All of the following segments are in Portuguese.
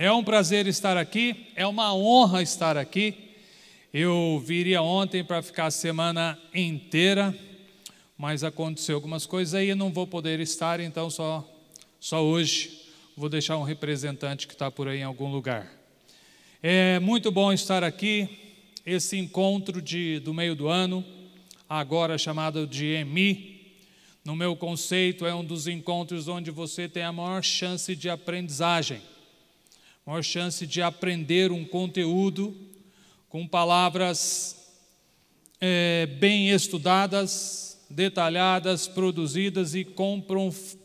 É um prazer estar aqui, é uma honra estar aqui. Eu viria ontem para ficar a semana inteira, mas aconteceu algumas coisas aí, e não vou poder estar, então só só hoje vou deixar um representante que está por aí em algum lugar. É muito bom estar aqui. Esse encontro de, do meio do ano, agora chamado de EMI, no meu conceito, é um dos encontros onde você tem a maior chance de aprendizagem maior chance de aprender um conteúdo com palavras é, bem estudadas, detalhadas, produzidas e com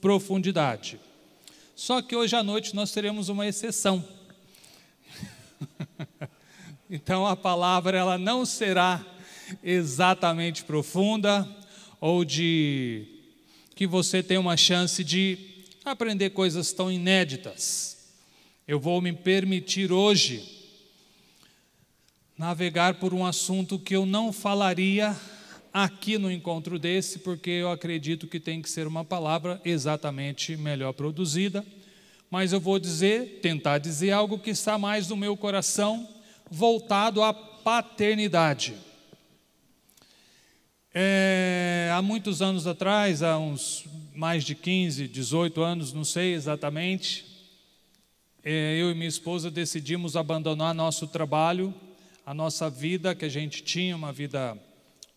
profundidade. Só que hoje à noite nós teremos uma exceção. então a palavra ela não será exatamente profunda ou de que você tem uma chance de aprender coisas tão inéditas. Eu vou me permitir hoje navegar por um assunto que eu não falaria aqui no encontro desse, porque eu acredito que tem que ser uma palavra exatamente melhor produzida, mas eu vou dizer, tentar dizer algo que está mais no meu coração, voltado à paternidade. É, há muitos anos atrás, há uns mais de 15, 18 anos, não sei exatamente, é, eu e minha esposa decidimos abandonar nosso trabalho, a nossa vida, que a gente tinha uma vida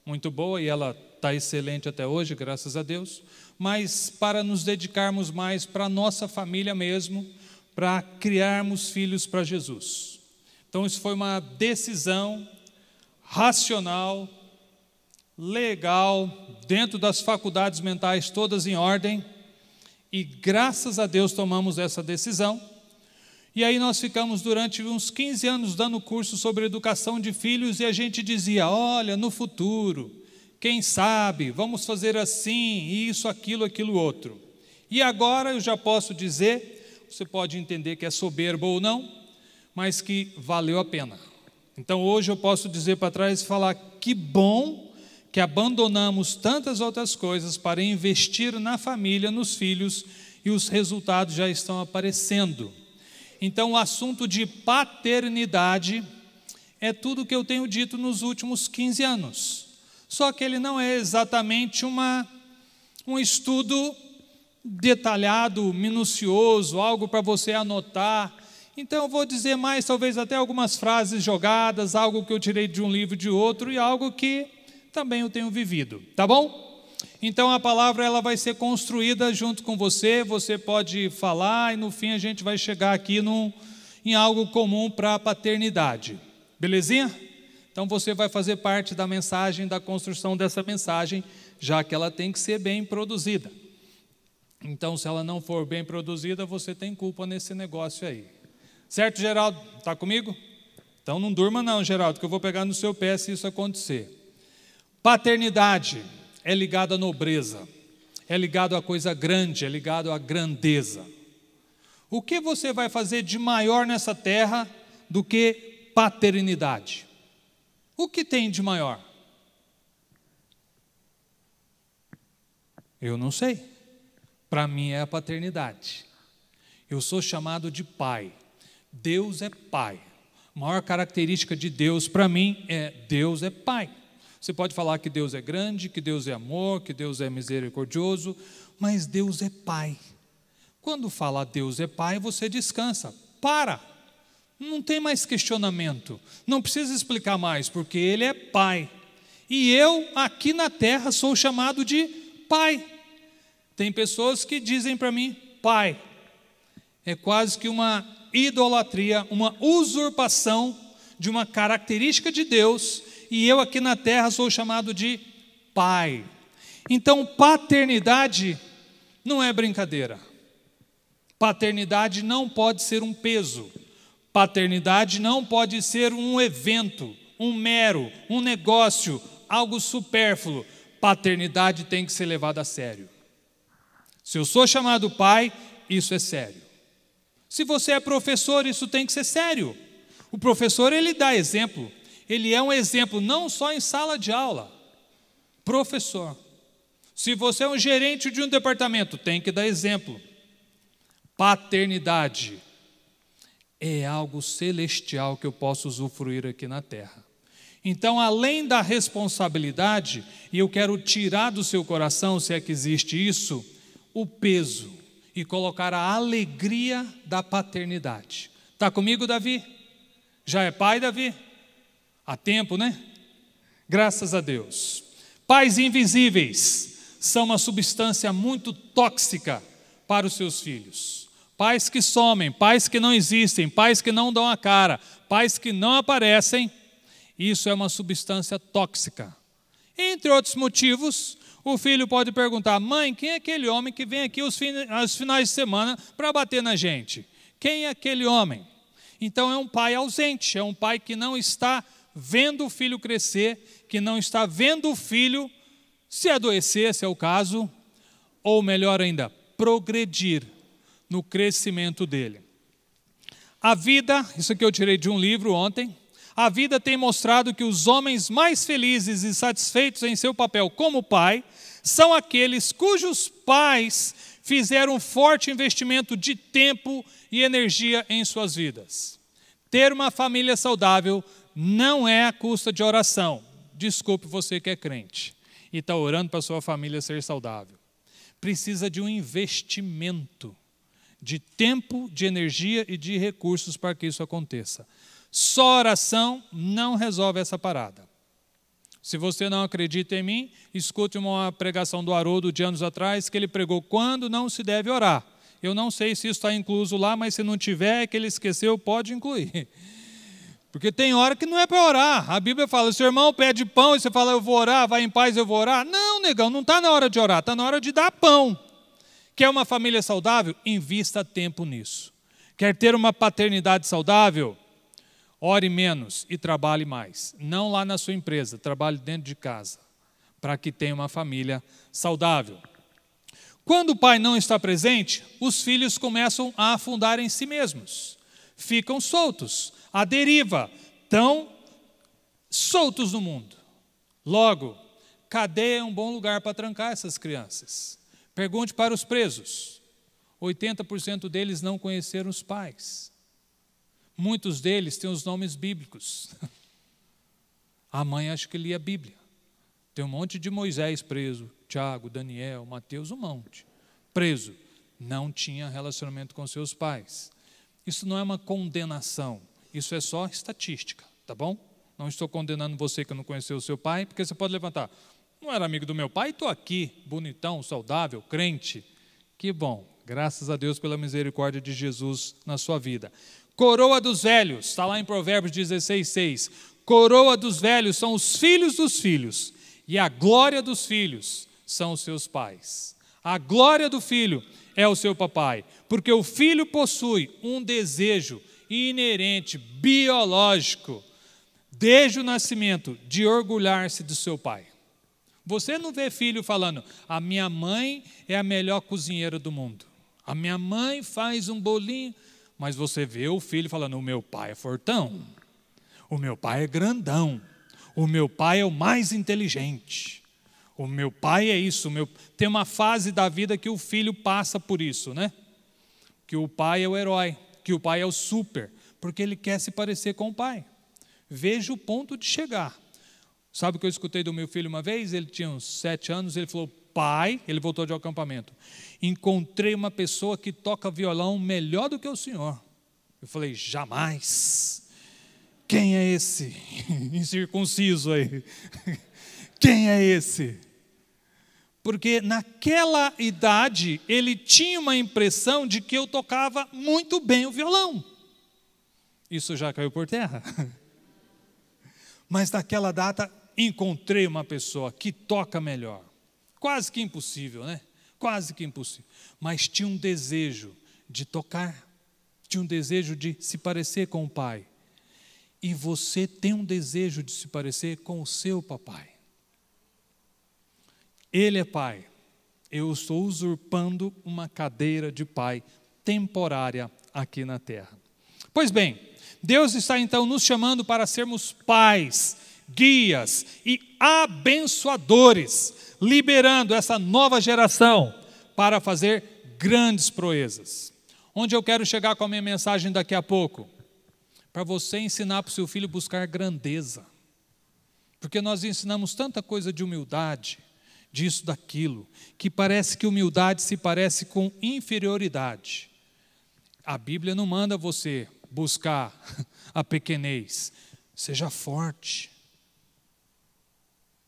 muito boa e ela está excelente até hoje, graças a Deus, mas para nos dedicarmos mais para a nossa família mesmo, para criarmos filhos para Jesus. Então, isso foi uma decisão racional, legal, dentro das faculdades mentais todas em ordem, e graças a Deus tomamos essa decisão e aí nós ficamos durante uns 15 anos dando curso sobre educação de filhos e a gente dizia: olha, no futuro, quem sabe, vamos fazer assim, isso, aquilo, aquilo outro. E agora eu já posso dizer: você pode entender que é soberbo ou não, mas que valeu a pena. Então hoje eu posso dizer para trás e falar: que bom que abandonamos tantas outras coisas para investir na família, nos filhos, e os resultados já estão aparecendo. Então, o assunto de paternidade é tudo que eu tenho dito nos últimos 15 anos. Só que ele não é exatamente uma, um estudo detalhado, minucioso, algo para você anotar. Então, eu vou dizer mais, talvez até algumas frases jogadas, algo que eu tirei de um livro de outro e algo que também eu tenho vivido, tá bom? Então a palavra ela vai ser construída junto com você, você pode falar e no fim a gente vai chegar aqui num, em algo comum para a paternidade. Belezinha? Então você vai fazer parte da mensagem, da construção dessa mensagem, já que ela tem que ser bem produzida. Então, se ela não for bem produzida, você tem culpa nesse negócio aí. Certo, Geraldo? Está comigo? Então não durma não, Geraldo, que eu vou pegar no seu pé se isso acontecer. Paternidade é ligado à nobreza, é ligado à coisa grande, é ligado à grandeza. O que você vai fazer de maior nessa terra do que paternidade? O que tem de maior? Eu não sei. Para mim é a paternidade. Eu sou chamado de pai. Deus é pai. A maior característica de Deus para mim é Deus é pai. Você pode falar que Deus é grande, que Deus é amor, que Deus é misericordioso, mas Deus é Pai. Quando fala Deus é Pai, você descansa. Para! Não tem mais questionamento. Não precisa explicar mais, porque Ele é Pai. E eu, aqui na terra, sou chamado de Pai. Tem pessoas que dizem para mim, Pai. É quase que uma idolatria, uma usurpação de uma característica de Deus e eu aqui na terra sou chamado de pai. Então, paternidade não é brincadeira. Paternidade não pode ser um peso. Paternidade não pode ser um evento, um mero, um negócio, algo supérfluo. Paternidade tem que ser levada a sério. Se eu sou chamado pai, isso é sério. Se você é professor, isso tem que ser sério. O professor ele dá exemplo ele é um exemplo não só em sala de aula, professor. Se você é um gerente de um departamento, tem que dar exemplo. Paternidade é algo celestial que eu posso usufruir aqui na terra. Então, além da responsabilidade, e eu quero tirar do seu coração, se é que existe isso, o peso e colocar a alegria da paternidade. Está comigo, Davi? Já é pai, Davi? Há tempo, né? Graças a Deus. Pais invisíveis são uma substância muito tóxica para os seus filhos. Pais que somem, pais que não existem, pais que não dão a cara, pais que não aparecem, isso é uma substância tóxica. Entre outros motivos, o filho pode perguntar: mãe, quem é aquele homem que vem aqui os, finais de semana para bater na gente? Quem é aquele homem? Então é um pai ausente, é um pai que não está vendo o filho crescer, que não está vendo o filho se adoecer, se é o caso, ou melhor ainda, progredir no crescimento dele. A vida, isso que eu tirei de um livro ontem, a vida tem mostrado que os homens mais felizes e satisfeitos em seu papel como pai são aqueles cujos pais fizeram um forte investimento de tempo e energia em suas vidas. Ter uma família saudável não é a custa de oração. Desculpe você que é crente e está orando para sua família ser saudável. Precisa de um investimento de tempo, de energia e de recursos para que isso aconteça. Só oração não resolve essa parada. Se você não acredita em mim, escute uma pregação do Haroldo de anos atrás que ele pregou quando não se deve orar. Eu não sei se isso está incluso lá, mas se não tiver, é que ele esqueceu, pode incluir. Porque tem hora que não é para orar. A Bíblia fala: seu irmão pede pão e você fala, eu vou orar, vai em paz, eu vou orar. Não, negão, não está na hora de orar, está na hora de dar pão. Quer uma família saudável? Invista tempo nisso. Quer ter uma paternidade saudável? Ore menos e trabalhe mais. Não lá na sua empresa, trabalhe dentro de casa, para que tenha uma família saudável. Quando o pai não está presente, os filhos começam a afundar em si mesmos, ficam soltos, à deriva, tão soltos no mundo. Logo, cadeia é um bom lugar para trancar essas crianças. Pergunte para os presos. 80% deles não conheceram os pais. Muitos deles têm os nomes bíblicos. A mãe acha que lia a Bíblia. Tem um monte de Moisés preso, Tiago, Daniel, Mateus, um monte. Preso. Não tinha relacionamento com seus pais. Isso não é uma condenação. Isso é só estatística, tá bom? Não estou condenando você que não conheceu o seu pai, porque você pode levantar. Não era amigo do meu pai, estou aqui, bonitão, saudável, crente. Que bom, graças a Deus pela misericórdia de Jesus na sua vida. Coroa dos velhos, está lá em Provérbios 16, 6. Coroa dos velhos são os filhos dos filhos, e a glória dos filhos são os seus pais. A glória do filho é o seu papai, porque o filho possui um desejo inerente, biológico, desde o nascimento, de orgulhar-se do seu pai. Você não vê filho falando, a minha mãe é a melhor cozinheira do mundo, a minha mãe faz um bolinho, mas você vê o filho falando, o meu pai é fortão, o meu pai é grandão, o meu pai é o mais inteligente. O meu pai é isso. Meu... Tem uma fase da vida que o filho passa por isso, né? Que o pai é o herói que o pai é o super, porque ele quer se parecer com o pai. Veja o ponto de chegar. Sabe o que eu escutei do meu filho uma vez? Ele tinha uns sete anos, ele falou, pai, ele voltou de acampamento, encontrei uma pessoa que toca violão melhor do que o senhor. Eu falei, jamais. Quem é esse incircunciso aí? Quem é esse? porque naquela idade ele tinha uma impressão de que eu tocava muito bem o violão. Isso já caiu por terra. Mas naquela data encontrei uma pessoa que toca melhor. Quase que impossível, né? Quase que impossível. Mas tinha um desejo de tocar, tinha um desejo de se parecer com o pai. E você tem um desejo de se parecer com o seu papai. Ele é pai. Eu estou usurpando uma cadeira de pai temporária aqui na terra. Pois bem, Deus está então nos chamando para sermos pais, guias e abençoadores, liberando essa nova geração para fazer grandes proezas. Onde eu quero chegar com a minha mensagem daqui a pouco? Para você ensinar para o seu filho buscar grandeza. Porque nós ensinamos tanta coisa de humildade, disso, daquilo, que parece que humildade se parece com inferioridade. A Bíblia não manda você buscar a pequenez. Seja forte.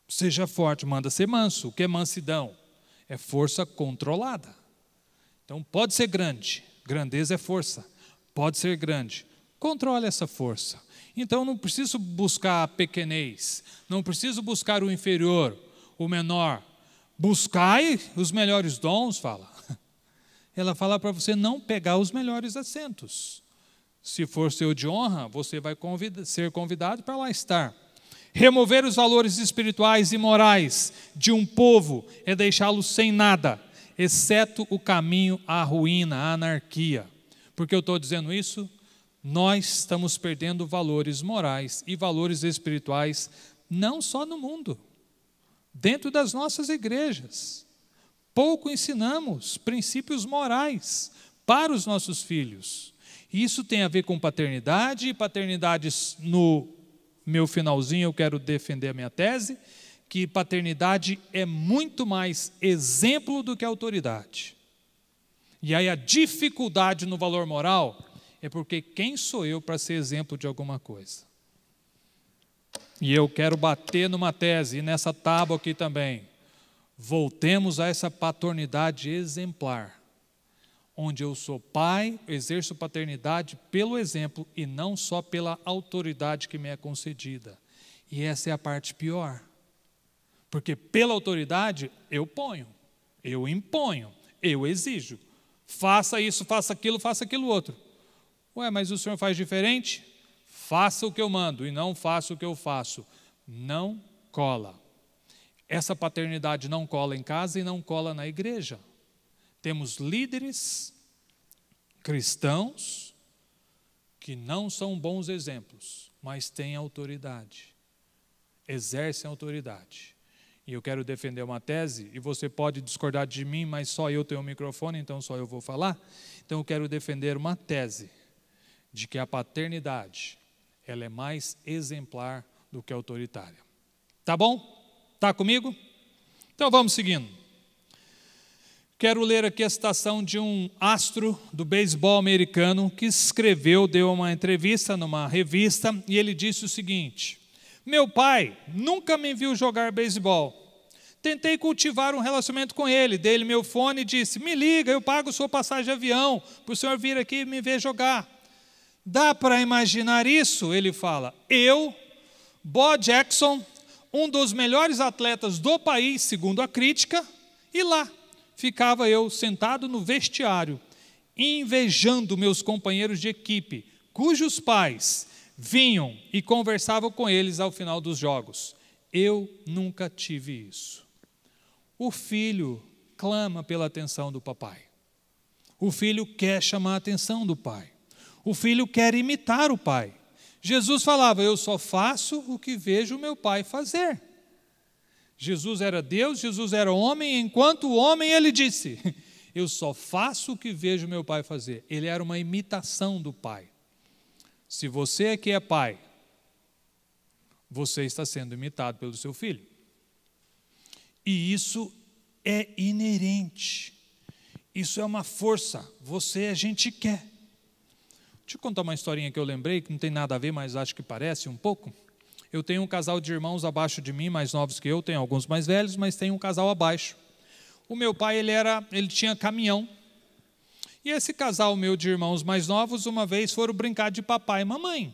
Seja forte, manda ser manso. O que é mansidão? É força controlada. Então pode ser grande, grandeza é força. Pode ser grande. Controle essa força. Então não preciso buscar a pequenez, não preciso buscar o inferior, o menor, buscai os melhores dons, fala. Ela fala para você não pegar os melhores assentos. Se for seu de honra, você vai convida, ser convidado para lá estar. Remover os valores espirituais e morais de um povo é deixá-lo sem nada, exceto o caminho à ruína, à anarquia. Por que eu estou dizendo isso? Nós estamos perdendo valores morais e valores espirituais, não só no mundo, dentro das nossas igrejas. Pouco ensinamos princípios morais para os nossos filhos. Isso tem a ver com paternidade, e paternidade, no meu finalzinho, eu quero defender a minha tese, que paternidade é muito mais exemplo do que autoridade. E aí a dificuldade no valor moral é porque quem sou eu para ser exemplo de alguma coisa? E eu quero bater numa tese, e nessa tábua aqui também. Voltemos a essa paternidade exemplar, onde eu sou pai, exerço paternidade pelo exemplo e não só pela autoridade que me é concedida. E essa é a parte pior. Porque pela autoridade eu ponho, eu imponho, eu exijo. Faça isso, faça aquilo, faça aquilo outro. Ué, mas o senhor faz diferente? faça o que eu mando e não faça o que eu faço. Não cola. Essa paternidade não cola em casa e não cola na igreja. Temos líderes cristãos que não são bons exemplos, mas têm autoridade, exercem autoridade. E eu quero defender uma tese, e você pode discordar de mim, mas só eu tenho o um microfone, então só eu vou falar. Então eu quero defender uma tese de que a paternidade ela é mais exemplar do que autoritária. Tá bom? Tá comigo? Então vamos seguindo. Quero ler aqui a citação de um astro do beisebol americano que escreveu, deu uma entrevista numa revista e ele disse o seguinte: Meu pai nunca me viu jogar beisebol. Tentei cultivar um relacionamento com ele, dei-lhe meu fone e disse: Me liga, eu pago sua passagem de avião para o senhor vir aqui e me ver jogar. Dá para imaginar isso? Ele fala: Eu, Bo Jackson, um dos melhores atletas do país, segundo a crítica, e lá ficava eu sentado no vestiário, invejando meus companheiros de equipe, cujos pais vinham e conversavam com eles ao final dos jogos. Eu nunca tive isso. O filho clama pela atenção do papai. O filho quer chamar a atenção do pai. O filho quer imitar o pai. Jesus falava: Eu só faço o que vejo meu pai fazer. Jesus era Deus, Jesus era homem, enquanto homem ele disse: Eu só faço o que vejo meu pai fazer. Ele era uma imitação do pai. Se você que é pai, você está sendo imitado pelo seu filho. E isso é inerente. Isso é uma força. Você a gente quer. Deixa eu contar uma historinha que eu lembrei, que não tem nada a ver, mas acho que parece um pouco. Eu tenho um casal de irmãos abaixo de mim, mais novos que eu, tem alguns mais velhos, mas tem um casal abaixo. O meu pai, ele era, ele tinha caminhão. E esse casal meu de irmãos mais novos, uma vez foram brincar de papai e mamãe.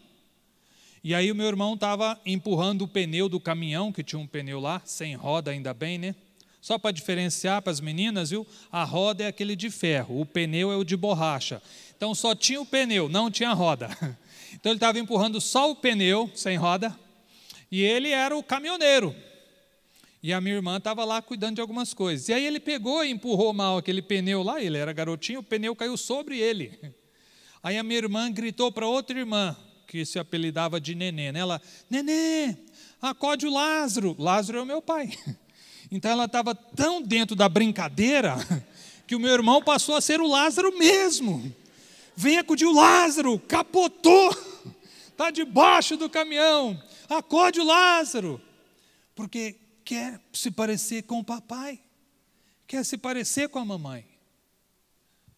E aí o meu irmão estava empurrando o pneu do caminhão, que tinha um pneu lá, sem roda ainda bem, né? Só para diferenciar para as meninas, viu? A roda é aquele de ferro, o pneu é o de borracha. Então só tinha o pneu, não tinha roda. Então ele estava empurrando só o pneu, sem roda, e ele era o caminhoneiro. E a minha irmã estava lá cuidando de algumas coisas. E aí ele pegou e empurrou mal aquele pneu lá, ele era garotinho, o pneu caiu sobre ele. Aí a minha irmã gritou para outra irmã, que se apelidava de Nenê, né? Ela, Nenê, acode o Lázaro. Lázaro é o meu pai. Então ela estava tão dentro da brincadeira que o meu irmão passou a ser o Lázaro mesmo. Vem acudir o Lázaro, capotou, está debaixo do caminhão, acode o Lázaro, porque quer se parecer com o papai, quer se parecer com a mamãe.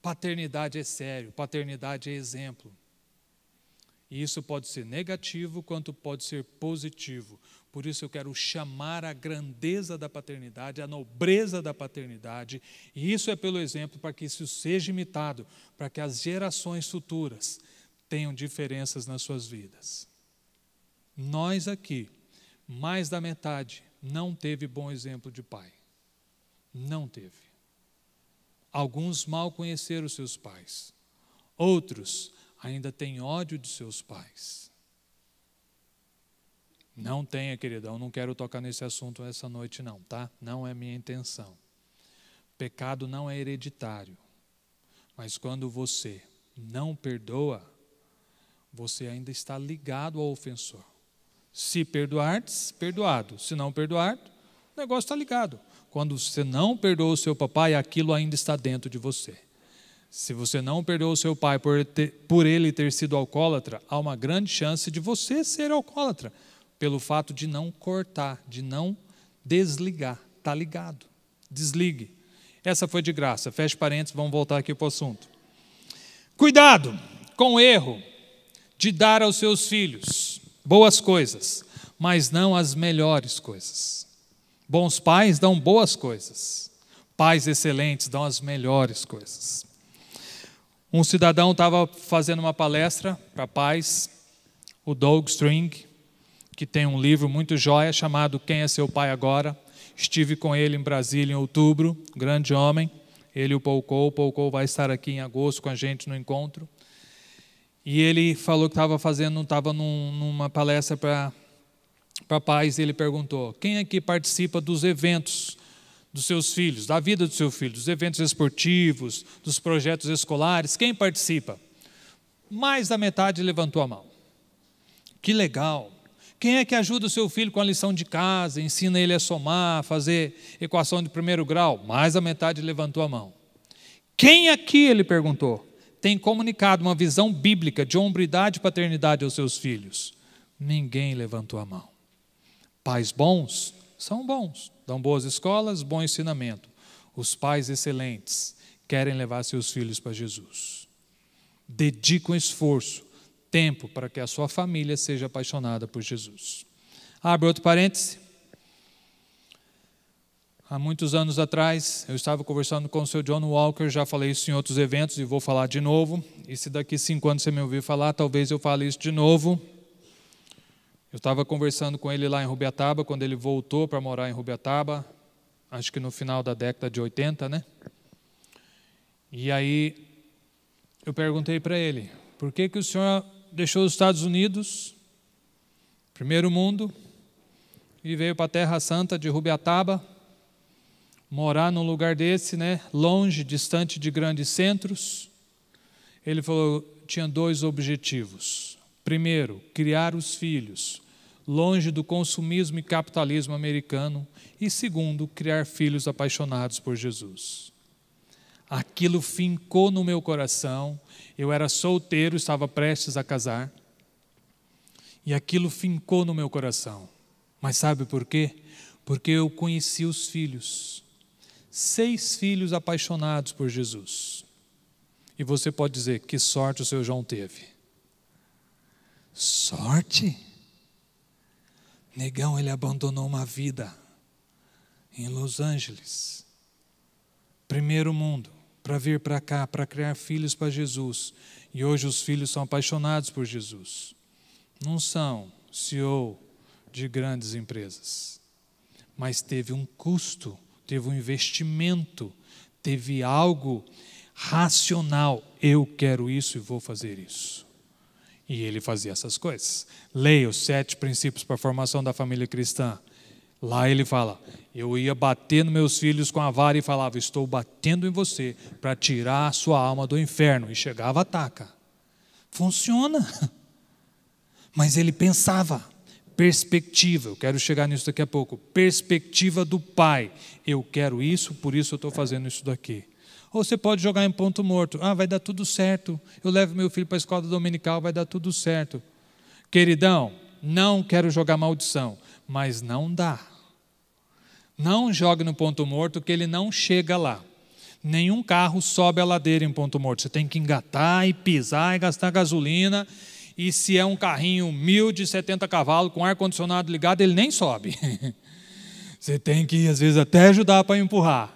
Paternidade é sério, paternidade é exemplo. E isso pode ser negativo quanto pode ser positivo. Por isso eu quero chamar a grandeza da paternidade, a nobreza da paternidade, e isso é pelo exemplo para que isso seja imitado, para que as gerações futuras tenham diferenças nas suas vidas. Nós aqui, mais da metade, não teve bom exemplo de pai. Não teve. Alguns mal conheceram seus pais. Outros ainda têm ódio de seus pais não tenha, queridão, não quero tocar nesse assunto essa noite, não, tá? Não é minha intenção. Pecado não é hereditário. Mas quando você não perdoa, você ainda está ligado ao ofensor. Se perdoardes, perdoado. Se não perdoar, o negócio está ligado. Quando você não perdoa o seu papai, aquilo ainda está dentro de você. Se você não perdoa o seu pai por, ter, por ele ter sido alcoólatra, há uma grande chance de você ser alcoólatra pelo fato de não cortar, de não desligar. Está ligado. Desligue. Essa foi de graça. Feche parênteses, vamos voltar aqui para o assunto. Cuidado com o erro de dar aos seus filhos boas coisas, mas não as melhores coisas. Bons pais dão boas coisas. Pais excelentes dão as melhores coisas. Um cidadão estava fazendo uma palestra para pais, o Doug String, que tem um livro muito jóia chamado Quem é Seu Pai Agora? Estive com ele em Brasília em outubro, grande homem. Ele o Poucou, o Poucou vai estar aqui em agosto com a gente no encontro. E ele falou que estava fazendo, estava num, numa palestra para para pais, ele perguntou: quem aqui participa dos eventos dos seus filhos, da vida do seu filho, dos eventos esportivos, dos projetos escolares? Quem participa? Mais da metade levantou a mão. Que legal! Quem é que ajuda o seu filho com a lição de casa, ensina ele a somar, a fazer equação de primeiro grau? Mais a metade levantou a mão. Quem aqui, ele perguntou, tem comunicado uma visão bíblica de hombridade e paternidade aos seus filhos? Ninguém levantou a mão. Pais bons são bons, dão boas escolas, bom ensinamento. Os pais excelentes querem levar seus filhos para Jesus. Dedicam esforço tempo para que a sua família seja apaixonada por Jesus. Abre outro parêntese. Há muitos anos atrás, eu estava conversando com o seu John Walker, já falei isso em outros eventos e vou falar de novo. E se daqui cinco anos você me ouvir falar, talvez eu fale isso de novo. Eu estava conversando com ele lá em Rubiataba, quando ele voltou para morar em Rubiataba, acho que no final da década de 80, né? E aí eu perguntei para ele, por que, que o senhor deixou os Estados Unidos, primeiro mundo, e veio para a Terra Santa de Rubiataba, morar num lugar desse, né, longe, distante de grandes centros. Ele falou, tinha dois objetivos. Primeiro, criar os filhos longe do consumismo e capitalismo americano, e segundo, criar filhos apaixonados por Jesus. Aquilo fincou no meu coração eu era solteiro, estava prestes a casar. E aquilo fincou no meu coração. Mas sabe por quê? Porque eu conheci os filhos. Seis filhos apaixonados por Jesus. E você pode dizer: que sorte o seu João teve. Sorte? Negão, ele abandonou uma vida em Los Angeles, primeiro mundo para vir para cá, para criar filhos para Jesus. E hoje os filhos são apaixonados por Jesus. Não são CEO de grandes empresas, mas teve um custo, teve um investimento, teve algo racional. Eu quero isso e vou fazer isso. E ele fazia essas coisas. Leia os sete princípios para a formação da família cristã. Lá ele fala: Eu ia bater nos meus filhos com a vara e falava: Estou batendo em você para tirar a sua alma do inferno. E chegava a ataca. Funciona. Mas ele pensava, perspectiva, eu quero chegar nisso daqui a pouco, perspectiva do pai. Eu quero isso, por isso eu estou fazendo isso daqui. Ou você pode jogar em ponto morto. Ah, vai dar tudo certo. Eu levo meu filho para a escola dominical, vai dar tudo certo. Queridão, não quero jogar maldição mas não dá. Não jogue no ponto morto que ele não chega lá. Nenhum carro sobe a ladeira em ponto morto. Você tem que engatar e pisar e gastar gasolina. E se é um carrinho 70 cavalos com ar-condicionado ligado, ele nem sobe. Você tem que, às vezes, até ajudar para empurrar.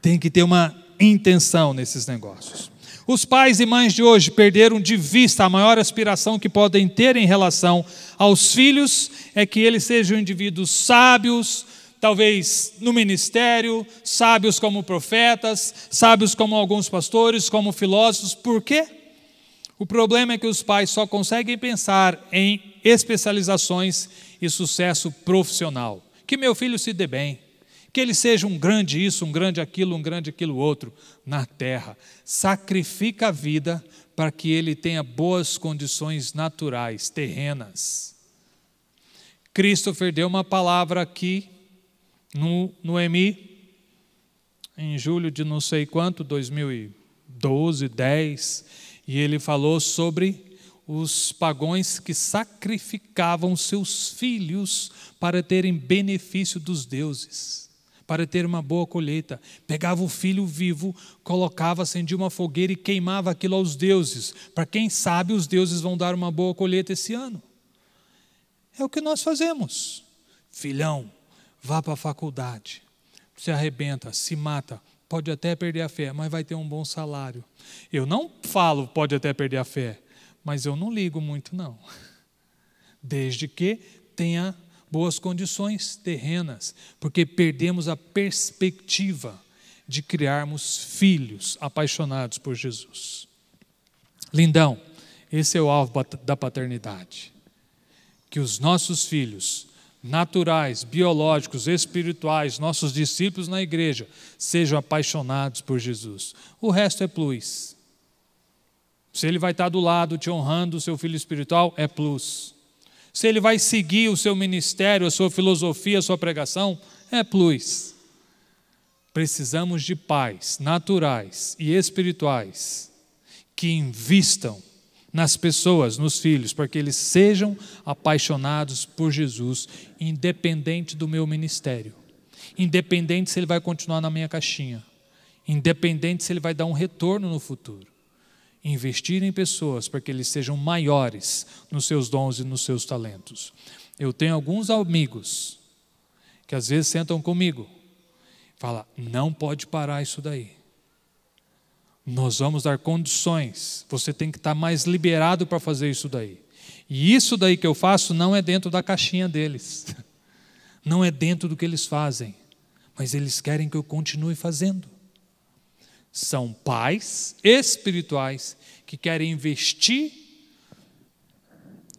Tem que ter uma intenção nesses negócios. Os pais e mães de hoje perderam de vista a maior aspiração que podem ter em relação aos filhos é que eles sejam indivíduos sábios, talvez no ministério, sábios como profetas, sábios como alguns pastores, como filósofos. Por quê? O problema é que os pais só conseguem pensar em especializações e sucesso profissional. Que meu filho se dê bem, que ele seja um grande isso, um grande aquilo, um grande aquilo outro na terra. Sacrifica a vida para que ele tenha boas condições naturais, terrenas. Christopher deu uma palavra aqui no Noemi, em julho de não sei quanto, 2012, 10, e ele falou sobre os pagões que sacrificavam seus filhos para terem benefício dos deuses para ter uma boa colheita. Pegava o filho vivo, colocava, acendia uma fogueira e queimava aquilo aos deuses. Para quem sabe, os deuses vão dar uma boa colheita esse ano. É o que nós fazemos. Filhão, vá para a faculdade, se arrebenta, se mata, pode até perder a fé, mas vai ter um bom salário. Eu não falo pode até perder a fé, mas eu não ligo muito, não. Desde que tenha boas condições terrenas, porque perdemos a perspectiva de criarmos filhos apaixonados por Jesus. Lindão, esse é o alvo da paternidade. Que os nossos filhos, naturais, biológicos, espirituais, nossos discípulos na igreja, sejam apaixonados por Jesus. O resto é plus. Se ele vai estar do lado te honrando, seu filho espiritual, é plus se ele vai seguir o seu ministério, a sua filosofia, a sua pregação, é plus. Precisamos de pais naturais e espirituais que invistam nas pessoas, nos filhos, para que eles sejam apaixonados por Jesus, independente do meu ministério, independente se ele vai continuar na minha caixinha, independente se ele vai dar um retorno no futuro investir em pessoas para que eles sejam maiores nos seus dons e nos seus talentos. Eu tenho alguns amigos que às vezes sentam comigo, fala: "Não pode parar isso daí. Nós vamos dar condições. Você tem que estar tá mais liberado para fazer isso daí." E isso daí que eu faço não é dentro da caixinha deles. Não é dentro do que eles fazem, mas eles querem que eu continue fazendo. São pais espirituais que querem investir,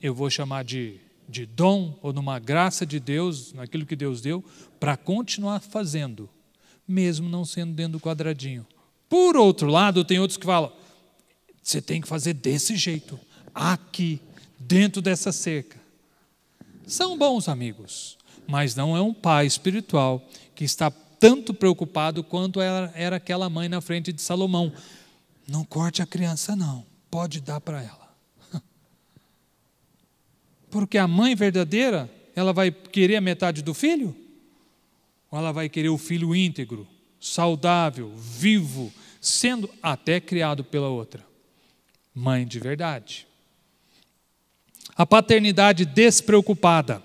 eu vou chamar de, de dom ou numa graça de Deus, naquilo que Deus deu, para continuar fazendo, mesmo não sendo dentro do quadradinho. Por outro lado, tem outros que falam: você tem que fazer desse jeito, aqui, dentro dessa cerca. São bons amigos, mas não é um pai espiritual que está tanto preocupado quanto era, era aquela mãe na frente de Salomão. Não corte a criança, não. Pode dar para ela. Porque a mãe verdadeira, ela vai querer a metade do filho? Ou ela vai querer o filho íntegro, saudável, vivo, sendo até criado pela outra? Mãe de verdade. A paternidade despreocupada,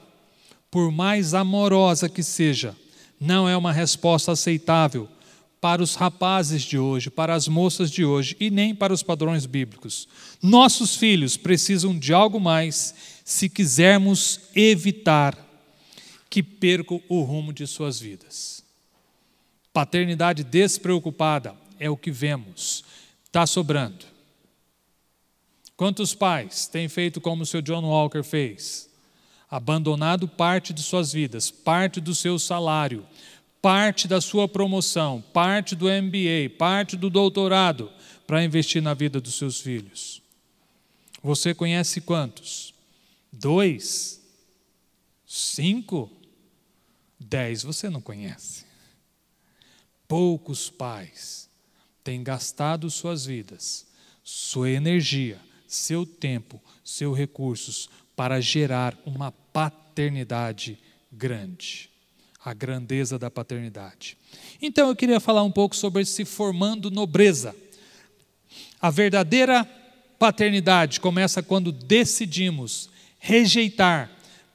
por mais amorosa que seja, não é uma resposta aceitável para os rapazes de hoje, para as moças de hoje e nem para os padrões bíblicos. Nossos filhos precisam de algo mais se quisermos evitar que percam o rumo de suas vidas. Paternidade despreocupada é o que vemos, está sobrando. Quantos pais têm feito como o seu John Walker fez? abandonado parte de suas vidas, parte do seu salário, parte da sua promoção, parte do MBA, parte do doutorado, para investir na vida dos seus filhos. Você conhece quantos? Dois? Cinco? Dez você não conhece. Poucos pais têm gastado suas vidas, sua energia, seu tempo, seus recursos para gerar uma paternidade grande. A grandeza da paternidade. Então eu queria falar um pouco sobre se formando nobreza. A verdadeira paternidade começa quando decidimos rejeitar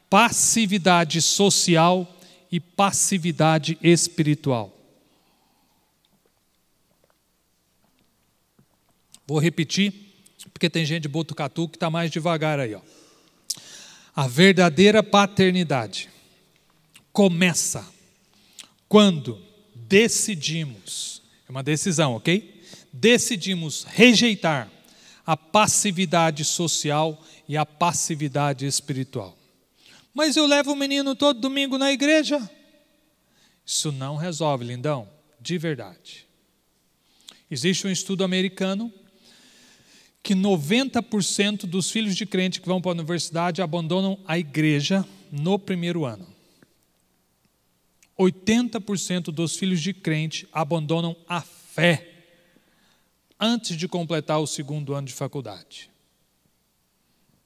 passividade social e passividade espiritual. Vou repetir, porque tem gente de Botucatu que está mais devagar aí. Ó. A verdadeira paternidade começa quando decidimos, é uma decisão, ok? Decidimos rejeitar a passividade social e a passividade espiritual. Mas eu levo o menino todo domingo na igreja. Isso não resolve, lindão, de verdade. Existe um estudo americano que 90% dos filhos de crente que vão para a universidade abandonam a igreja no primeiro ano. 80% dos filhos de crente abandonam a fé antes de completar o segundo ano de faculdade.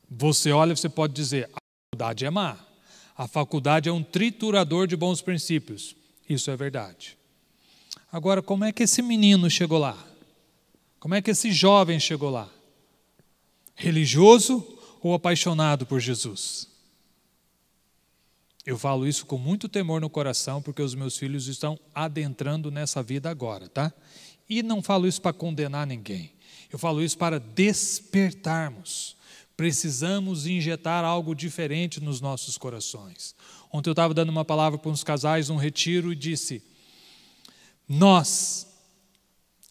Você olha, você pode dizer: a faculdade é má, a faculdade é um triturador de bons princípios. Isso é verdade. Agora, como é que esse menino chegou lá? Como é que esse jovem chegou lá? religioso ou apaixonado por Jesus? Eu falo isso com muito temor no coração, porque os meus filhos estão adentrando nessa vida agora, tá? E não falo isso para condenar ninguém. Eu falo isso para despertarmos. Precisamos injetar algo diferente nos nossos corações. Ontem eu estava dando uma palavra para uns casais num retiro e disse: Nós,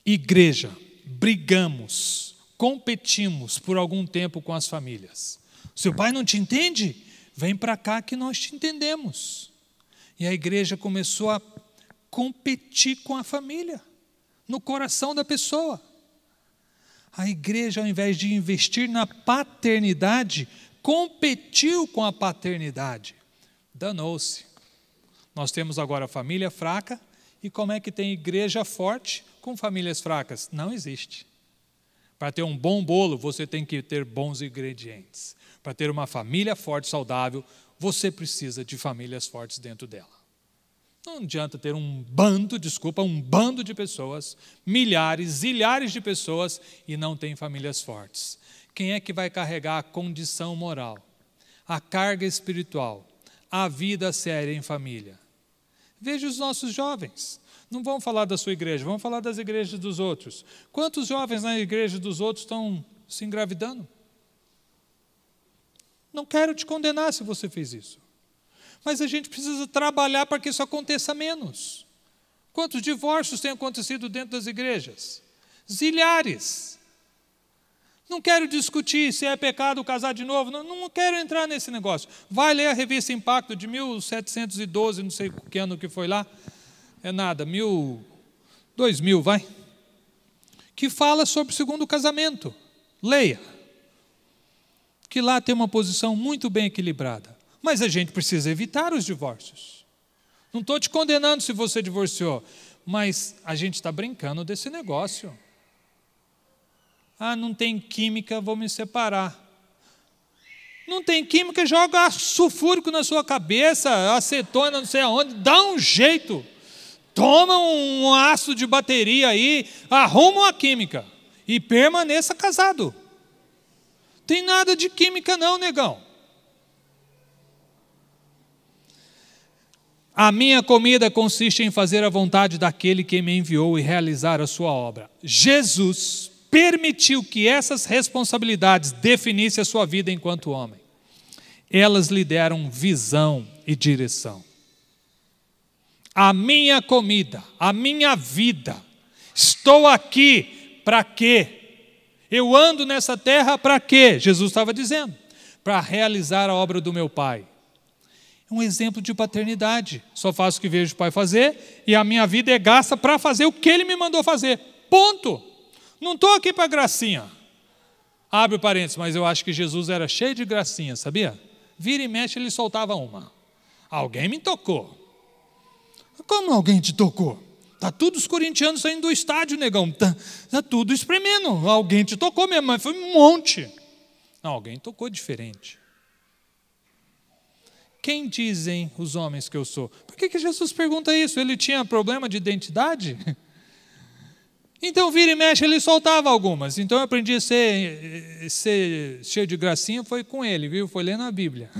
igreja, brigamos competimos por algum tempo com as famílias. Seu pai não te entende? Vem para cá que nós te entendemos. E a igreja começou a competir com a família, no coração da pessoa. A igreja, ao invés de investir na paternidade, competiu com a paternidade. Danou-se. Nós temos agora família fraca, e como é que tem igreja forte com famílias fracas? Não existe. Para ter um bom bolo, você tem que ter bons ingredientes. Para ter uma família forte e saudável, você precisa de famílias fortes dentro dela. Não adianta ter um bando, desculpa, um bando de pessoas, milhares, milhares de pessoas e não tem famílias fortes. Quem é que vai carregar a condição moral, a carga espiritual, a vida séria em família? Veja os nossos jovens. Não vamos falar da sua igreja, vamos falar das igrejas dos outros. Quantos jovens na igreja dos outros estão se engravidando? Não quero te condenar se você fez isso. Mas a gente precisa trabalhar para que isso aconteça menos. Quantos divórcios têm acontecido dentro das igrejas? Zilhares. Não quero discutir se é pecado casar de novo, não, não quero entrar nesse negócio. Vai ler a revista Impacto de 1712, não sei que ano que foi lá é nada, mil, dois mil, vai. Que fala sobre o segundo casamento. Leia. Que lá tem uma posição muito bem equilibrada. Mas a gente precisa evitar os divórcios. Não estou te condenando se você divorciou, mas a gente está brincando desse negócio. Ah, não tem química, vou me separar. Não tem química, joga sulfúrico na sua cabeça, acetona, não sei aonde, dá um jeito toma um aço de bateria aí, arruma uma química e permaneça casado. Tem nada de química não, negão. A minha comida consiste em fazer a vontade daquele que me enviou e realizar a sua obra. Jesus permitiu que essas responsabilidades definissem a sua vida enquanto homem. Elas lhe deram visão e direção a minha comida, a minha vida. Estou aqui para quê? Eu ando nessa terra para quê? Jesus estava dizendo: para realizar a obra do meu Pai. Um exemplo de paternidade. Só faço o que vejo o Pai fazer e a minha vida é gasta para fazer o que Ele me mandou fazer. Ponto. Não estou aqui para gracinha. Abre o parênteses, mas eu acho que Jesus era cheio de gracinha, sabia? Vira e mexe, ele soltava uma. Alguém me tocou. Como alguém te tocou? Tá tudo os corintianos saindo do estádio, negão. Tá, tá tudo espremendo. Alguém te tocou mesmo, mas foi um monte. Não, alguém tocou diferente. Quem dizem os homens que eu sou? Por que, que Jesus pergunta isso? Ele tinha problema de identidade? Então, vira e mexe, ele soltava algumas. Então, eu aprendi a ser, eh, ser cheio de gracinha, foi com ele, viu? Foi lendo a Bíblia.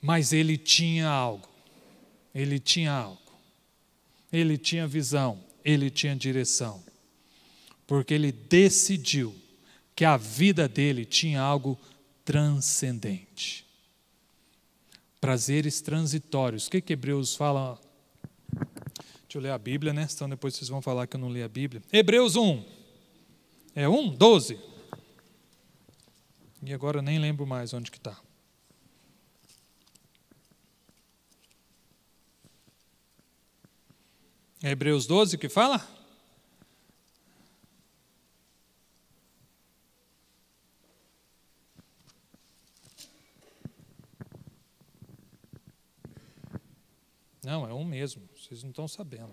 Mas ele tinha algo ele tinha algo, ele tinha visão, ele tinha direção, porque ele decidiu que a vida dele tinha algo transcendente. Prazeres transitórios. O que, que Hebreus fala? Deixa eu ler a Bíblia, né? Então depois vocês vão falar que eu não li a Bíblia. Hebreus 1. É 1? 12. E agora nem lembro mais onde que está. É Hebreus 12 que fala? Não, é um mesmo, vocês não estão sabendo.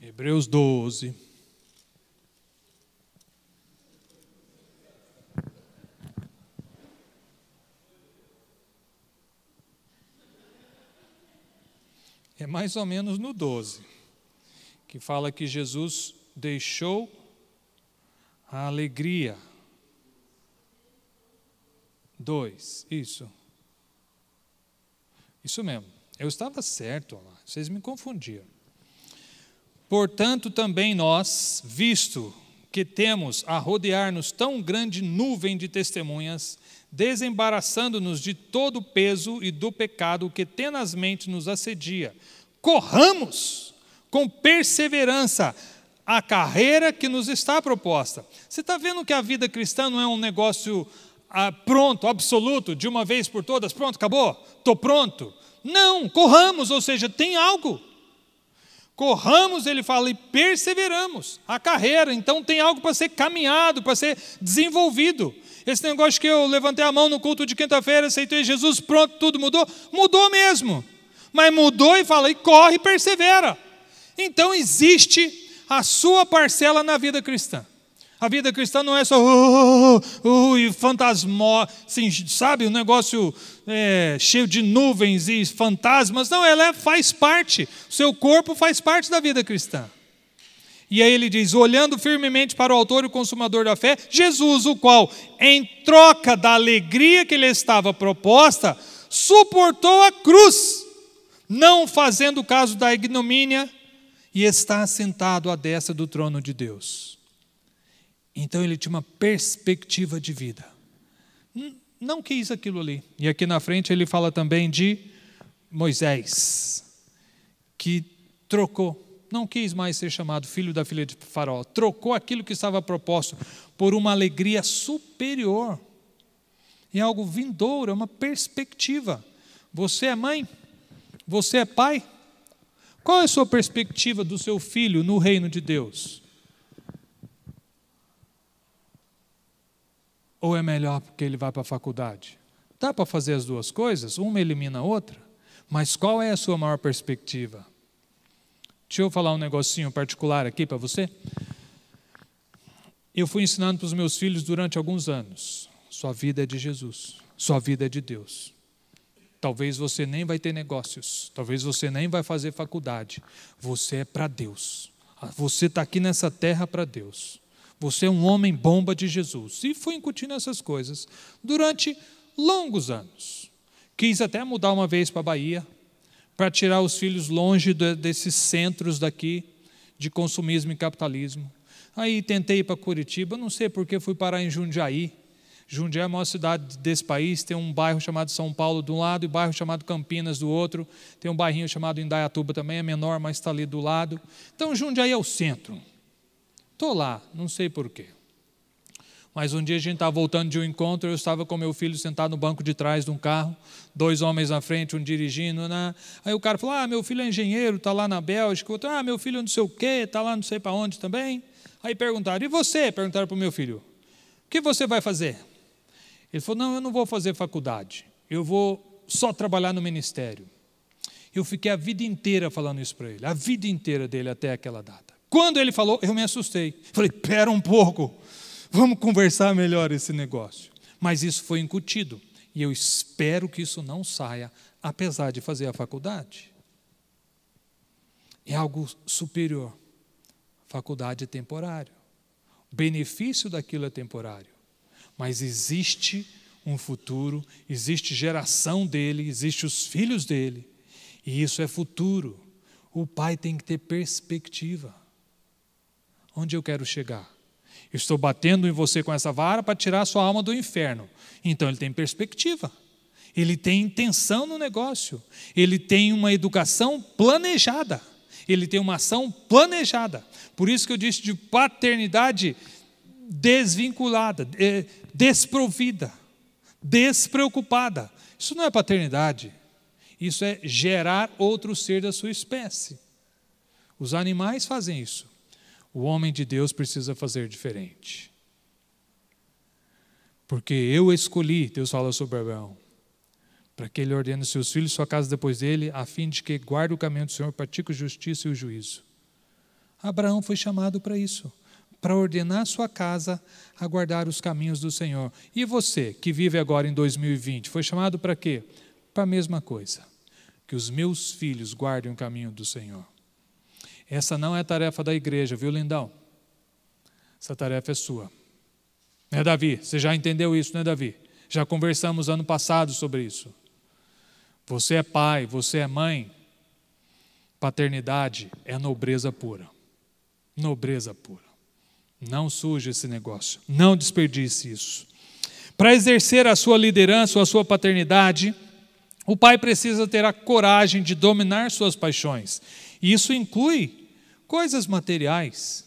Hebreus 12. mais ou menos no 12, que fala que Jesus deixou a alegria. Dois, isso. Isso mesmo. Eu estava certo lá, vocês me confundiram. Portanto, também nós, visto que temos a rodear-nos tão grande nuvem de testemunhas, desembaraçando-nos de todo o peso e do pecado que tenazmente nos assedia, corramos com perseverança a carreira que nos está proposta. Você está vendo que a vida cristã não é um negócio ah, pronto, absoluto, de uma vez por todas, pronto, acabou, estou pronto. Não, corramos, ou seja, tem algo. Corramos, ele fala, e perseveramos a carreira, então tem algo para ser caminhado, para ser desenvolvido. Esse negócio que eu levantei a mão no culto de quinta-feira, aceitei Jesus, pronto, tudo mudou, mudou mesmo mas mudou e fala, e corre e persevera. Então existe a sua parcela na vida cristã. A vida cristã não é só uh, uh, uh, e fantasmó, assim, sabe, um negócio é, cheio de nuvens e fantasmas. Não, ela é, faz parte, seu corpo faz parte da vida cristã. E aí ele diz: olhando firmemente para o Autor e o Consumador da fé, Jesus, o qual, em troca da alegria que lhe estava proposta, suportou a cruz não fazendo caso da ignomínia, e está sentado à destra do trono de Deus. Então ele tinha uma perspectiva de vida. Não quis aquilo ali. E aqui na frente ele fala também de Moisés, que trocou, não quis mais ser chamado filho da filha de Faraó, trocou aquilo que estava proposto por uma alegria superior. É algo vindouro, é uma perspectiva. Você é mãe, você é pai? Qual é a sua perspectiva do seu filho no reino de Deus? Ou é melhor porque ele vai para a faculdade? Dá para fazer as duas coisas? Uma elimina a outra? Mas qual é a sua maior perspectiva? Deixa eu falar um negocinho particular aqui para você. Eu fui ensinando para os meus filhos durante alguns anos: sua vida é de Jesus, sua vida é de Deus. Talvez você nem vai ter negócios, talvez você nem vai fazer faculdade. Você é para Deus. Você está aqui nessa terra para Deus. Você é um homem bomba de Jesus. E fui incutindo essas coisas durante longos anos. Quis até mudar uma vez para a Bahia, para tirar os filhos longe desses centros daqui de consumismo e capitalismo. Aí tentei ir para Curitiba, não sei porque fui parar em Jundiaí. Jundiaí é a maior cidade desse país, tem um bairro chamado São Paulo de um lado e um bairro chamado Campinas do outro, tem um bairrinho chamado Indaiatuba também, é menor, mas está ali do lado. Então Jundiaí é o centro. Estou lá, não sei porquê. Mas um dia a gente estava tá voltando de um encontro, eu estava com meu filho sentado no banco de trás de um carro, dois homens na frente, um dirigindo. Né? Aí o cara falou: Ah, meu filho é engenheiro, está lá na Bélgica. Outro, ah, meu filho não sei o quê, está lá não sei para onde também. Aí perguntaram: E você? Perguntaram para o meu filho: O que você vai fazer? Ele falou: Não, eu não vou fazer faculdade, eu vou só trabalhar no ministério. Eu fiquei a vida inteira falando isso para ele, a vida inteira dele até aquela data. Quando ele falou, eu me assustei. Falei: Pera um pouco, vamos conversar melhor esse negócio. Mas isso foi incutido e eu espero que isso não saia, apesar de fazer a faculdade. É algo superior. Faculdade é temporário. O benefício daquilo é temporário mas existe um futuro, existe geração dele, existe os filhos dele, e isso é futuro. O pai tem que ter perspectiva. Onde eu quero chegar? Eu estou batendo em você com essa vara para tirar a sua alma do inferno. Então ele tem perspectiva. Ele tem intenção no negócio. Ele tem uma educação planejada. Ele tem uma ação planejada. Por isso que eu disse de paternidade desvinculada, eh, desprovida, despreocupada. Isso não é paternidade. Isso é gerar outro ser da sua espécie. Os animais fazem isso. O homem de Deus precisa fazer diferente. Porque eu escolhi, Deus fala sobre Abraão, para que ele ordene seus filhos, sua casa depois dele, a fim de que guarde o caminho do Senhor, pratique a justiça e o juízo. Abraão foi chamado para isso para ordenar sua casa a guardar os caminhos do Senhor. E você, que vive agora em 2020, foi chamado para quê? Para a mesma coisa. Que os meus filhos guardem o caminho do Senhor. Essa não é tarefa da igreja, viu, lindão? Essa tarefa é sua. Né, Davi? Você já entendeu isso, né, Davi? Já conversamos ano passado sobre isso. Você é pai, você é mãe. Paternidade é nobreza pura. Nobreza pura. Não suje esse negócio, não desperdice isso. Para exercer a sua liderança ou a sua paternidade, o pai precisa ter a coragem de dominar suas paixões. E isso inclui coisas materiais.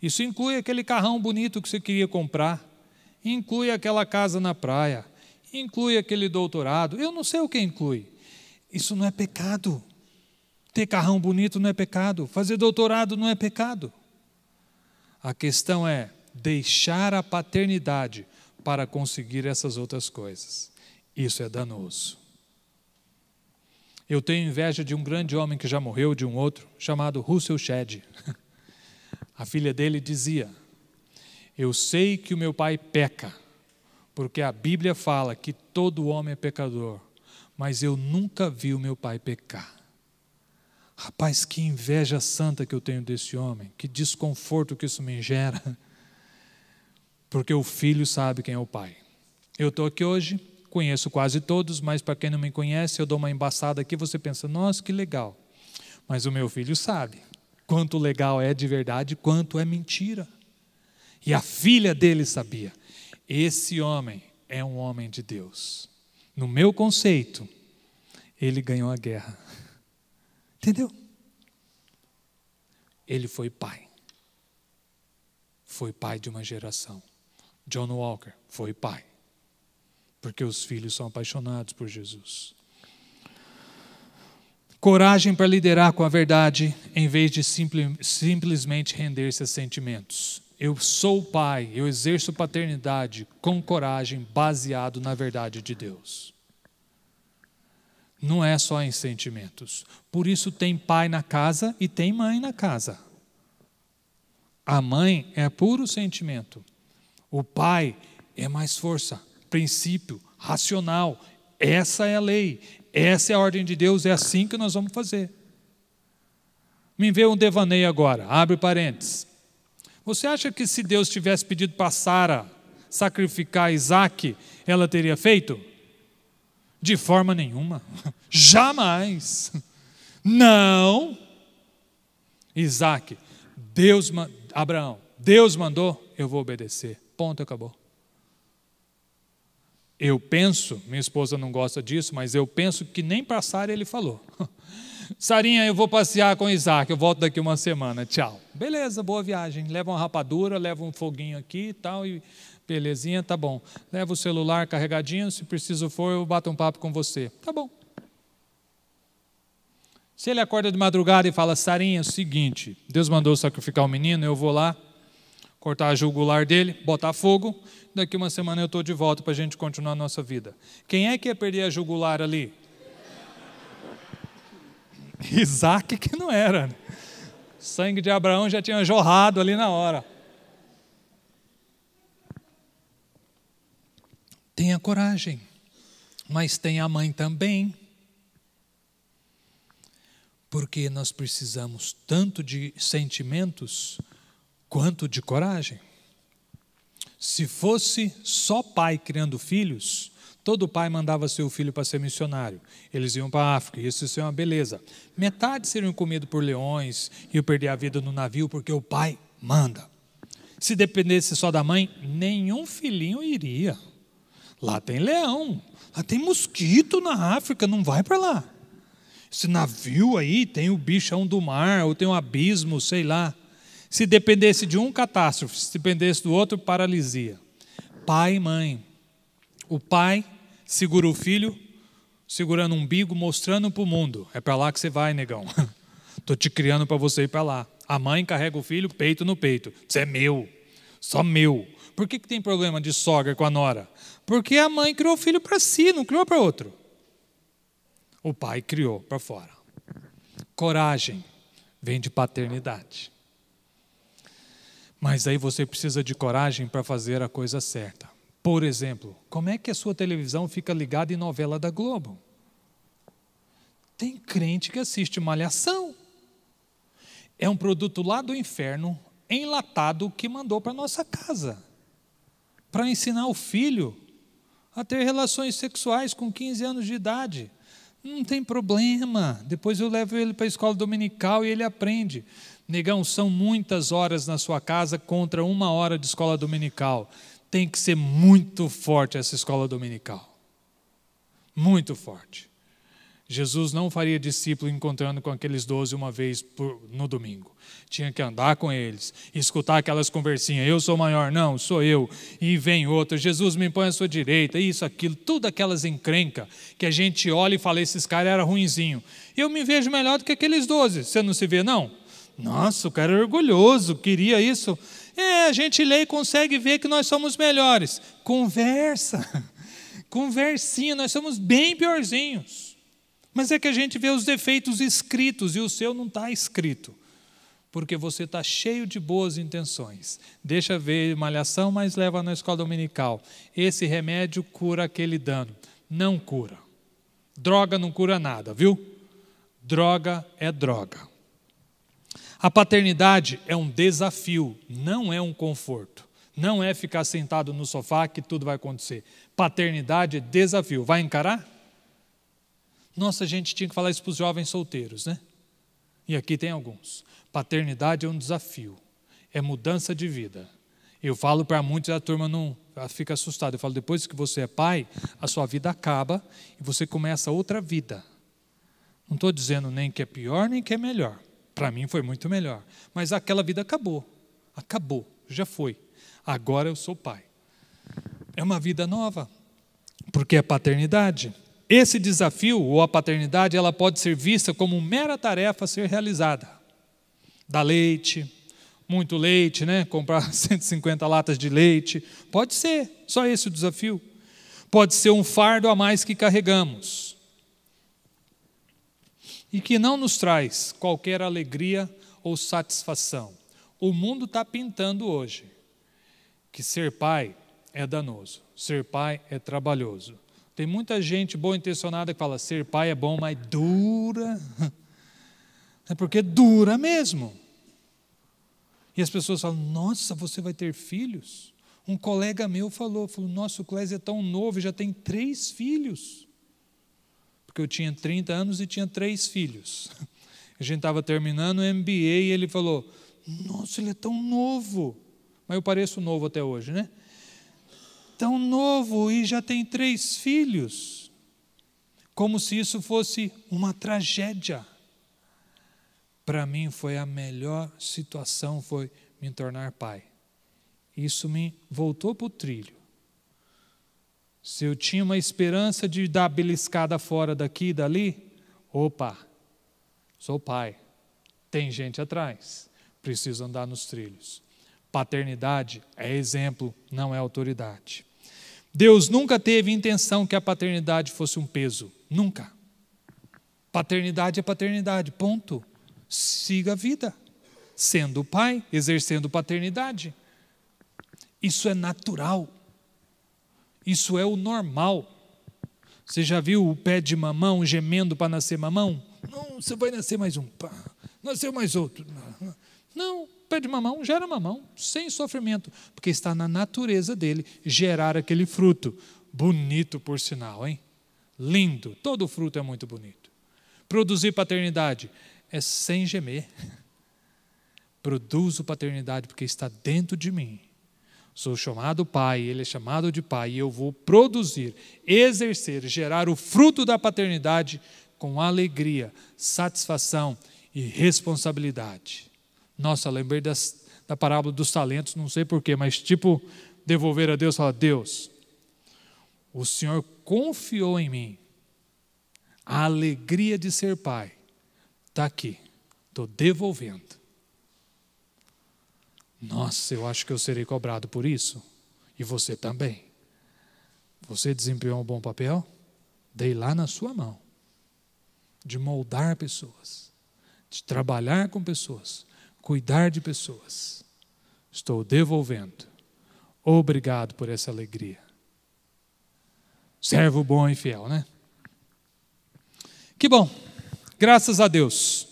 Isso inclui aquele carrão bonito que você queria comprar, inclui aquela casa na praia, inclui aquele doutorado. Eu não sei o que inclui. Isso não é pecado. Ter carrão bonito não é pecado. Fazer doutorado não é pecado. A questão é deixar a paternidade para conseguir essas outras coisas. Isso é danoso. Eu tenho inveja de um grande homem que já morreu, de um outro, chamado Russell Shedd. A filha dele dizia: Eu sei que o meu pai peca, porque a Bíblia fala que todo homem é pecador, mas eu nunca vi o meu pai pecar. Rapaz, que inveja santa que eu tenho desse homem, que desconforto que isso me gera. Porque o filho sabe quem é o pai. Eu estou aqui hoje, conheço quase todos, mas para quem não me conhece, eu dou uma embaçada aqui, você pensa, nossa, que legal. Mas o meu filho sabe quanto legal é de verdade, quanto é mentira. E a filha dele sabia. Esse homem é um homem de Deus. No meu conceito, ele ganhou a guerra. Entendeu? Ele foi pai. Foi pai de uma geração. John Walker foi pai. Porque os filhos são apaixonados por Jesus. Coragem para liderar com a verdade em vez de simple, simplesmente render-se a sentimentos. Eu sou pai, eu exerço paternidade com coragem, baseado na verdade de Deus não é só em sentimentos. Por isso tem pai na casa e tem mãe na casa. A mãe é puro sentimento. O pai é mais força, princípio, racional. Essa é a lei, essa é a ordem de Deus, é assim que nós vamos fazer. Me vê um devaneio agora, abre parênteses. Você acha que se Deus tivesse pedido para Sara sacrificar Isaac, ela teria feito? De forma nenhuma. Jamais. Não. Isaac, Deus, Abraão, Deus mandou, eu vou obedecer. Ponto, acabou. Eu penso, minha esposa não gosta disso, mas eu penso que nem para Sara ele falou. Sarinha, eu vou passear com Isaac, eu volto daqui uma semana, tchau. Beleza, boa viagem. Leva uma rapadura, leva um foguinho aqui e tal, e Belezinha, tá bom. Leva o celular carregadinho, se preciso for, eu bato um papo com você. Tá bom. Se ele acorda de madrugada e fala, Sarinha, é o seguinte, Deus mandou sacrificar o menino, eu vou lá cortar a jugular dele, botar fogo, daqui uma semana eu estou de volta para a gente continuar a nossa vida. Quem é que ia perder a jugular ali? Isaac que não era. Né? Sangue de Abraão já tinha jorrado ali na hora. Tenha coragem, mas tenha a mãe também. Porque nós precisamos tanto de sentimentos quanto de coragem. Se fosse só pai criando filhos, todo pai mandava seu filho para ser missionário. Eles iam para a África, isso, isso é uma beleza. Metade seriam comidos por leões, iam perder a vida no navio porque o pai manda. Se dependesse só da mãe, nenhum filhinho iria. Lá tem leão, lá tem mosquito na África, não vai para lá. Esse navio aí tem o bichão do mar, ou tem um abismo, sei lá. Se dependesse de um, catástrofe. Se dependesse do outro, paralisia. Pai e mãe. O pai segura o filho, segurando o umbigo, mostrando para o mundo. É para lá que você vai, negão. Estou te criando para você ir para lá. A mãe carrega o filho, peito no peito. Você é meu, só meu. Por que, que tem problema de sogra com a nora? Porque a mãe criou o filho para si, não criou para outro. O pai criou para fora. Coragem vem de paternidade. Mas aí você precisa de coragem para fazer a coisa certa. Por exemplo, como é que a sua televisão fica ligada em novela da Globo? Tem crente que assiste Malhação. É um produto lá do inferno, enlatado, que mandou para nossa casa. Para ensinar o filho a ter relações sexuais com 15 anos de idade. Não tem problema. Depois eu levo ele para a escola dominical e ele aprende. Negão, são muitas horas na sua casa contra uma hora de escola dominical. Tem que ser muito forte essa escola dominical. Muito forte. Jesus não faria discípulo encontrando com aqueles doze uma vez por, no domingo. Tinha que andar com eles, escutar aquelas conversinhas. Eu sou maior, não, sou eu. E vem outro, Jesus me põe à sua direita, isso, aquilo, tudo aquelas encrenca que a gente olha e fala: esses caras eram ruinzinho. Eu me vejo melhor do que aqueles doze. Você não se vê, não? Nossa, o cara é orgulhoso, queria isso. É, a gente lê e consegue ver que nós somos melhores. Conversa, conversinha, nós somos bem piorzinhos. Mas é que a gente vê os defeitos escritos e o seu não está escrito. Porque você está cheio de boas intenções. Deixa ver malhação, mas leva na escola dominical. Esse remédio cura aquele dano. Não cura. Droga não cura nada, viu? Droga é droga. A paternidade é um desafio, não é um conforto. Não é ficar sentado no sofá que tudo vai acontecer. Paternidade é desafio. Vai encarar? Nossa, a gente tinha que falar isso para os jovens solteiros, né? E aqui tem alguns. Paternidade é um desafio, é mudança de vida. Eu falo para muitos, a turma não fica assustada. Eu falo, depois que você é pai, a sua vida acaba e você começa outra vida. Não estou dizendo nem que é pior, nem que é melhor. Para mim foi muito melhor. Mas aquela vida acabou. Acabou, já foi. Agora eu sou pai. É uma vida nova, porque é paternidade. Esse desafio ou a paternidade, ela pode ser vista como mera tarefa a ser realizada. Dar leite, muito leite, né? Comprar 150 latas de leite, pode ser, só esse o desafio. Pode ser um fardo a mais que carregamos. E que não nos traz qualquer alegria ou satisfação. O mundo está pintando hoje que ser pai é danoso, ser pai é trabalhoso, tem muita gente boa intencionada que fala: ser pai é bom, mas dura. É porque dura mesmo. E as pessoas falam: Nossa, você vai ter filhos? Um colega meu falou: falou Nossa, o Clésio é tão novo, e já tem três filhos. Porque eu tinha 30 anos e tinha três filhos. A gente estava terminando o MBA e ele falou: Nossa, ele é tão novo. Mas eu pareço novo até hoje, né? tão novo e já tem três filhos. Como se isso fosse uma tragédia. Para mim foi a melhor situação, foi me tornar pai. Isso me voltou para o trilho. Se eu tinha uma esperança de dar beliscada fora daqui e dali, opa, sou pai, tem gente atrás, preciso andar nos trilhos. Paternidade é exemplo, não é autoridade. Deus nunca teve intenção que a paternidade fosse um peso. Nunca. Paternidade é paternidade, ponto. Siga a vida, sendo pai, exercendo paternidade. Isso é natural. Isso é o normal. Você já viu o pé de mamão gemendo para nascer mamão? Não, você vai nascer mais um. Pá. Nasceu mais outro. Não pé de mamão gera mamão, sem sofrimento, porque está na natureza dele gerar aquele fruto. Bonito, por sinal, hein? Lindo, todo fruto é muito bonito. Produzir paternidade é sem gemer. Produzo paternidade porque está dentro de mim. Sou chamado pai, ele é chamado de pai, e eu vou produzir, exercer, gerar o fruto da paternidade com alegria, satisfação e responsabilidade. Nossa, lembrei das, da parábola dos talentos, não sei porquê, mas tipo, devolver a Deus, falar: Deus, o Senhor confiou em mim, a alegria de ser pai está aqui, estou devolvendo. Nossa, eu acho que eu serei cobrado por isso, e você também. Você desempenhou um bom papel? Dei lá na sua mão de moldar pessoas, de trabalhar com pessoas, cuidar de pessoas. Estou devolvendo. Obrigado por essa alegria. Servo bom e fiel, né? Que bom. Graças a Deus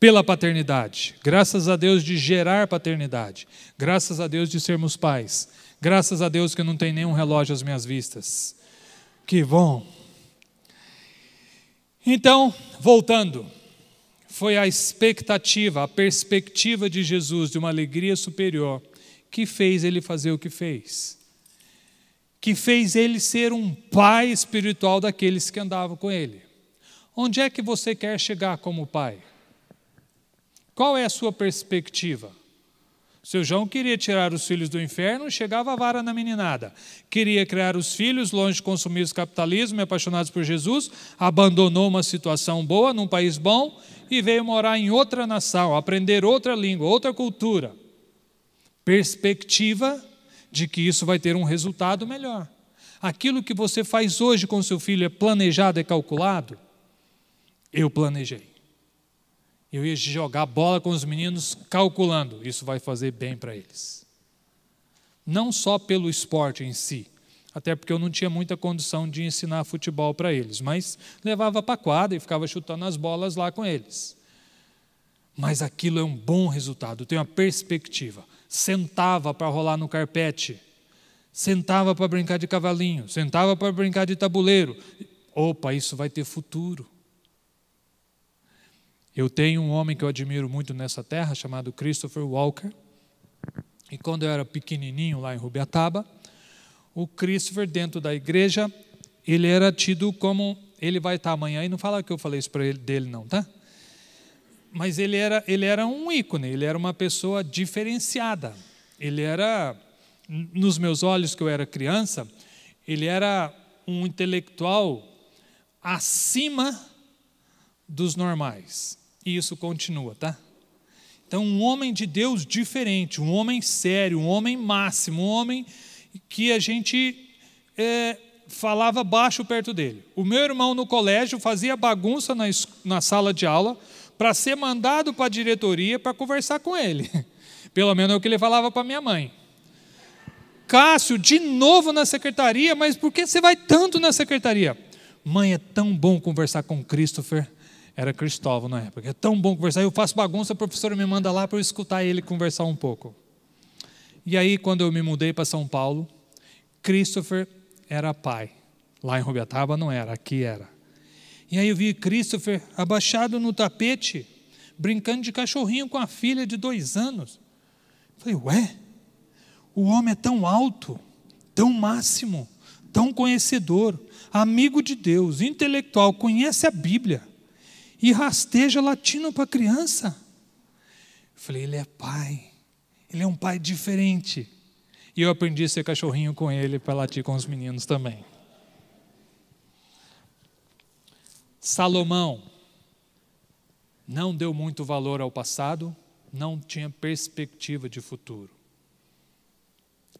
pela paternidade. Graças a Deus de gerar paternidade. Graças a Deus de sermos pais. Graças a Deus que não tem nenhum relógio às minhas vistas. Que bom. Então, voltando. Foi a expectativa, a perspectiva de Jesus de uma alegria superior que fez ele fazer o que fez, que fez ele ser um pai espiritual daqueles que andavam com ele. Onde é que você quer chegar como pai? Qual é a sua perspectiva? Seu João queria tirar os filhos do inferno, chegava a vara na meninada. Queria criar os filhos longe de consumir o capitalismo e apaixonados por Jesus, abandonou uma situação boa num país bom e veio morar em outra nação, aprender outra língua, outra cultura. Perspectiva de que isso vai ter um resultado melhor. Aquilo que você faz hoje com seu filho é planejado, é calculado? Eu planejei eu ia jogar bola com os meninos calculando, isso vai fazer bem para eles. Não só pelo esporte em si, até porque eu não tinha muita condição de ensinar futebol para eles, mas levava para a quadra e ficava chutando as bolas lá com eles. Mas aquilo é um bom resultado, tem uma perspectiva. Sentava para rolar no carpete, sentava para brincar de cavalinho, sentava para brincar de tabuleiro. Opa, isso vai ter futuro. Eu tenho um homem que eu admiro muito nessa terra, chamado Christopher Walker. E quando eu era pequenininho lá em Rubiataba, o Christopher dentro da igreja, ele era tido como ele vai estar amanhã e não fala que eu falei isso para ele dele não, tá? Mas ele era ele era um ícone, ele era uma pessoa diferenciada. Ele era nos meus olhos que eu era criança, ele era um intelectual acima dos normais. E isso continua, tá? Então, um homem de Deus diferente, um homem sério, um homem máximo, um homem que a gente é, falava baixo perto dele. O meu irmão no colégio fazia bagunça na, na sala de aula para ser mandado para a diretoria para conversar com ele. Pelo menos é o que ele falava para minha mãe. Cássio, de novo na secretaria, mas por que você vai tanto na secretaria? Mãe, é tão bom conversar com Christopher era Cristóvão na época. É tão bom conversar. Eu faço bagunça, a professora me manda lá para eu escutar ele conversar um pouco. E aí, quando eu me mudei para São Paulo, Christopher era pai. Lá em Rubiataba não era, aqui era. E aí eu vi Christopher abaixado no tapete, brincando de cachorrinho com a filha de dois anos. Falei, ué, o homem é tão alto, tão máximo, tão conhecedor, amigo de Deus, intelectual, conhece a Bíblia e rasteja latindo para a criança. Eu falei, ele é pai. Ele é um pai diferente. E eu aprendi a ser cachorrinho com ele para latir com os meninos também. Salomão não deu muito valor ao passado, não tinha perspectiva de futuro.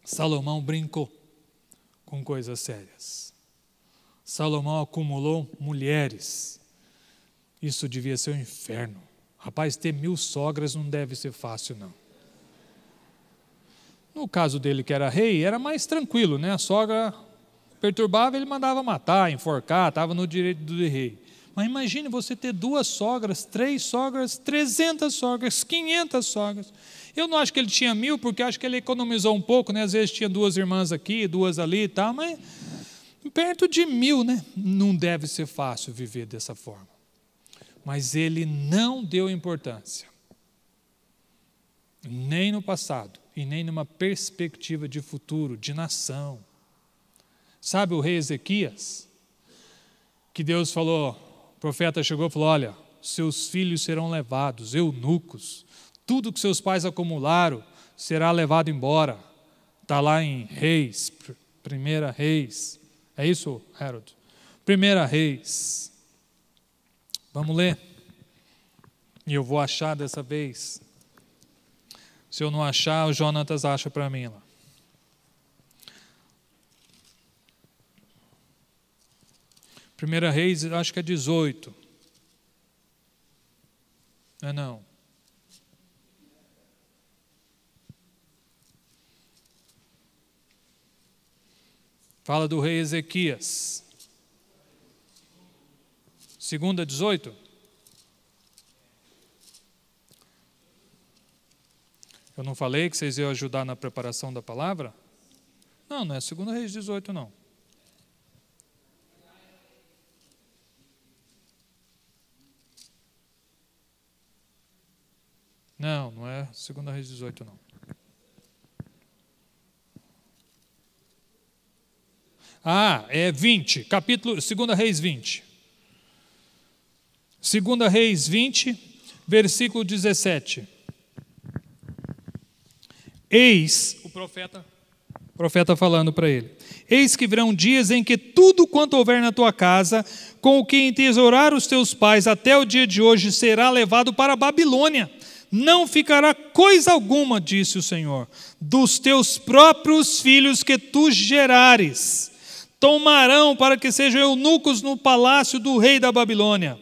Salomão brincou com coisas sérias. Salomão acumulou mulheres isso devia ser um inferno. Rapaz, ter mil sogras não deve ser fácil, não. No caso dele, que era rei, era mais tranquilo, né? A sogra perturbava, ele mandava matar, enforcar, estava no direito do rei. Mas imagine você ter duas sogras, três sogras, trezentas sogras, quinhentas sogras. Eu não acho que ele tinha mil, porque acho que ele economizou um pouco, né? Às vezes tinha duas irmãs aqui, duas ali e tal, mas perto de mil, né? Não deve ser fácil viver dessa forma mas ele não deu importância, nem no passado e nem numa perspectiva de futuro, de nação. Sabe o rei Ezequias? Que Deus falou, o profeta chegou e falou: Olha, seus filhos serão levados, eunucos, tudo que seus pais acumularam será levado embora. Está lá em Reis, Primeira Reis. É isso, Herod? Primeira Reis. Vamos ler. E eu vou achar dessa vez. Se eu não achar, o Jonatas acha para mim lá. Primeira Reis, acho que é 18. Não é não. Fala do rei Ezequias. Segunda 18. Eu não falei que vocês iam ajudar na preparação da palavra? Não, não é segunda Reis 18 não. Não, não é segunda Reis 18 não. Ah, é 20, capítulo segunda Reis 20. 2 Reis 20, versículo 17. Eis o profeta, profeta falando para ele: Eis que virão dias em que tudo quanto houver na tua casa, com o que entesourar os teus pais até o dia de hoje, será levado para a Babilônia. Não ficará coisa alguma, disse o Senhor, dos teus próprios filhos que tu gerares. Tomarão para que sejam eunucos no palácio do rei da Babilônia.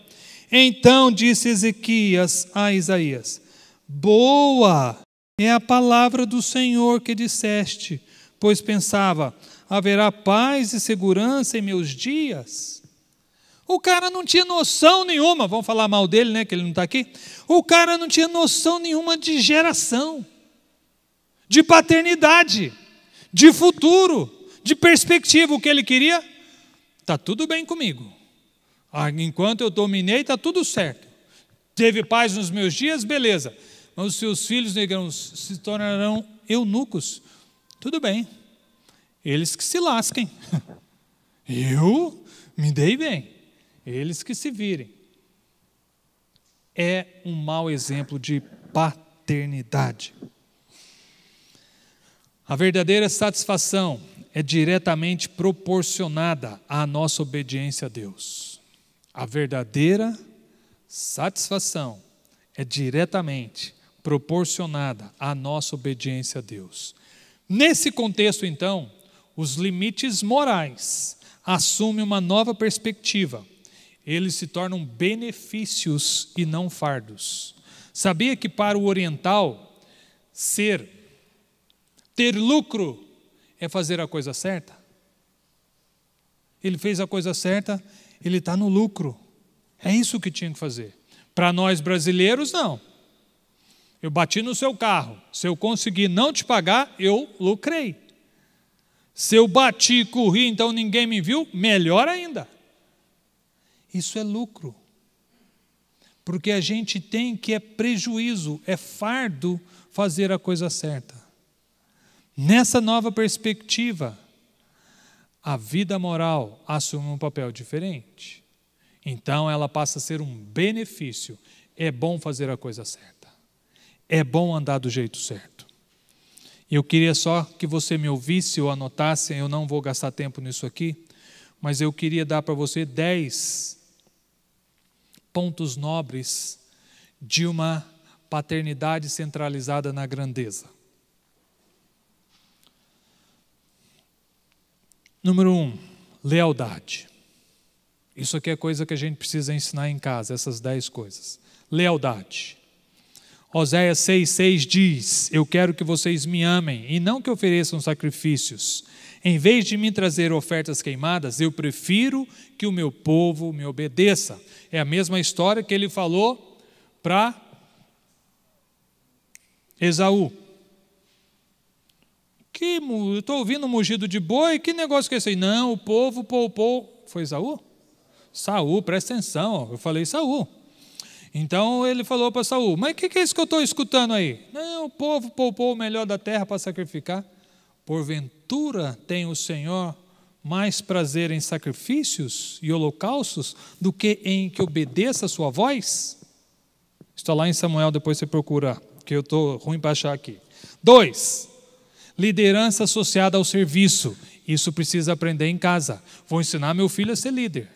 Então disse Ezequias a Isaías: Boa é a palavra do Senhor que disseste, pois pensava: haverá paz e segurança em meus dias. O cara não tinha noção nenhuma, vamos falar mal dele, né, que ele não está aqui. O cara não tinha noção nenhuma de geração, de paternidade, de futuro, de perspectiva. O que ele queria? Está tudo bem comigo. Ah, enquanto eu dominei, está tudo certo. Teve paz nos meus dias, beleza. Mas os seus filhos negrãos se tornarão eunucos. Tudo bem. Eles que se lasquem. Eu me dei bem. Eles que se virem. É um mau exemplo de paternidade. A verdadeira satisfação é diretamente proporcionada à nossa obediência a Deus. A verdadeira satisfação é diretamente proporcionada à nossa obediência a Deus. Nesse contexto, então, os limites morais assumem uma nova perspectiva. Eles se tornam benefícios e não fardos. Sabia que para o oriental, ser, ter lucro, é fazer a coisa certa? Ele fez a coisa certa, ele está no lucro. É isso que tinha que fazer. Para nós brasileiros, não. Eu bati no seu carro. Se eu conseguir não te pagar, eu lucrei. Se eu bati e corri, então ninguém me viu, melhor ainda. Isso é lucro. Porque a gente tem que é prejuízo, é fardo fazer a coisa certa. Nessa nova perspectiva, a vida moral assume um papel diferente. Então ela passa a ser um benefício. É bom fazer a coisa certa. É bom andar do jeito certo. Eu queria só que você me ouvisse ou anotasse, eu não vou gastar tempo nisso aqui, mas eu queria dar para você dez pontos nobres de uma paternidade centralizada na grandeza. Número um, lealdade. Isso aqui é coisa que a gente precisa ensinar em casa, essas dez coisas. Lealdade. Oséias 6,6 diz: Eu quero que vocês me amem e não que ofereçam sacrifícios. Em vez de me trazer ofertas queimadas, eu prefiro que o meu povo me obedeça. É a mesma história que ele falou para Esaú. Que, estou ouvindo um mugido de boi, que negócio que é esse aí? Não, o povo poupou. Foi Saul? Saul, presta atenção, eu falei Saul. Então ele falou para Saul: Mas o que, que, é isso que eu estou escutando aí? Não, o povo poupou o melhor da terra para sacrificar. Porventura tem o Senhor mais prazer em sacrifícios e holocaustos do que em que obedeça a sua voz? Está lá em Samuel, depois você procura, que eu estou ruim para achar aqui. Dois. Liderança associada ao serviço. Isso precisa aprender em casa. Vou ensinar meu filho a ser líder.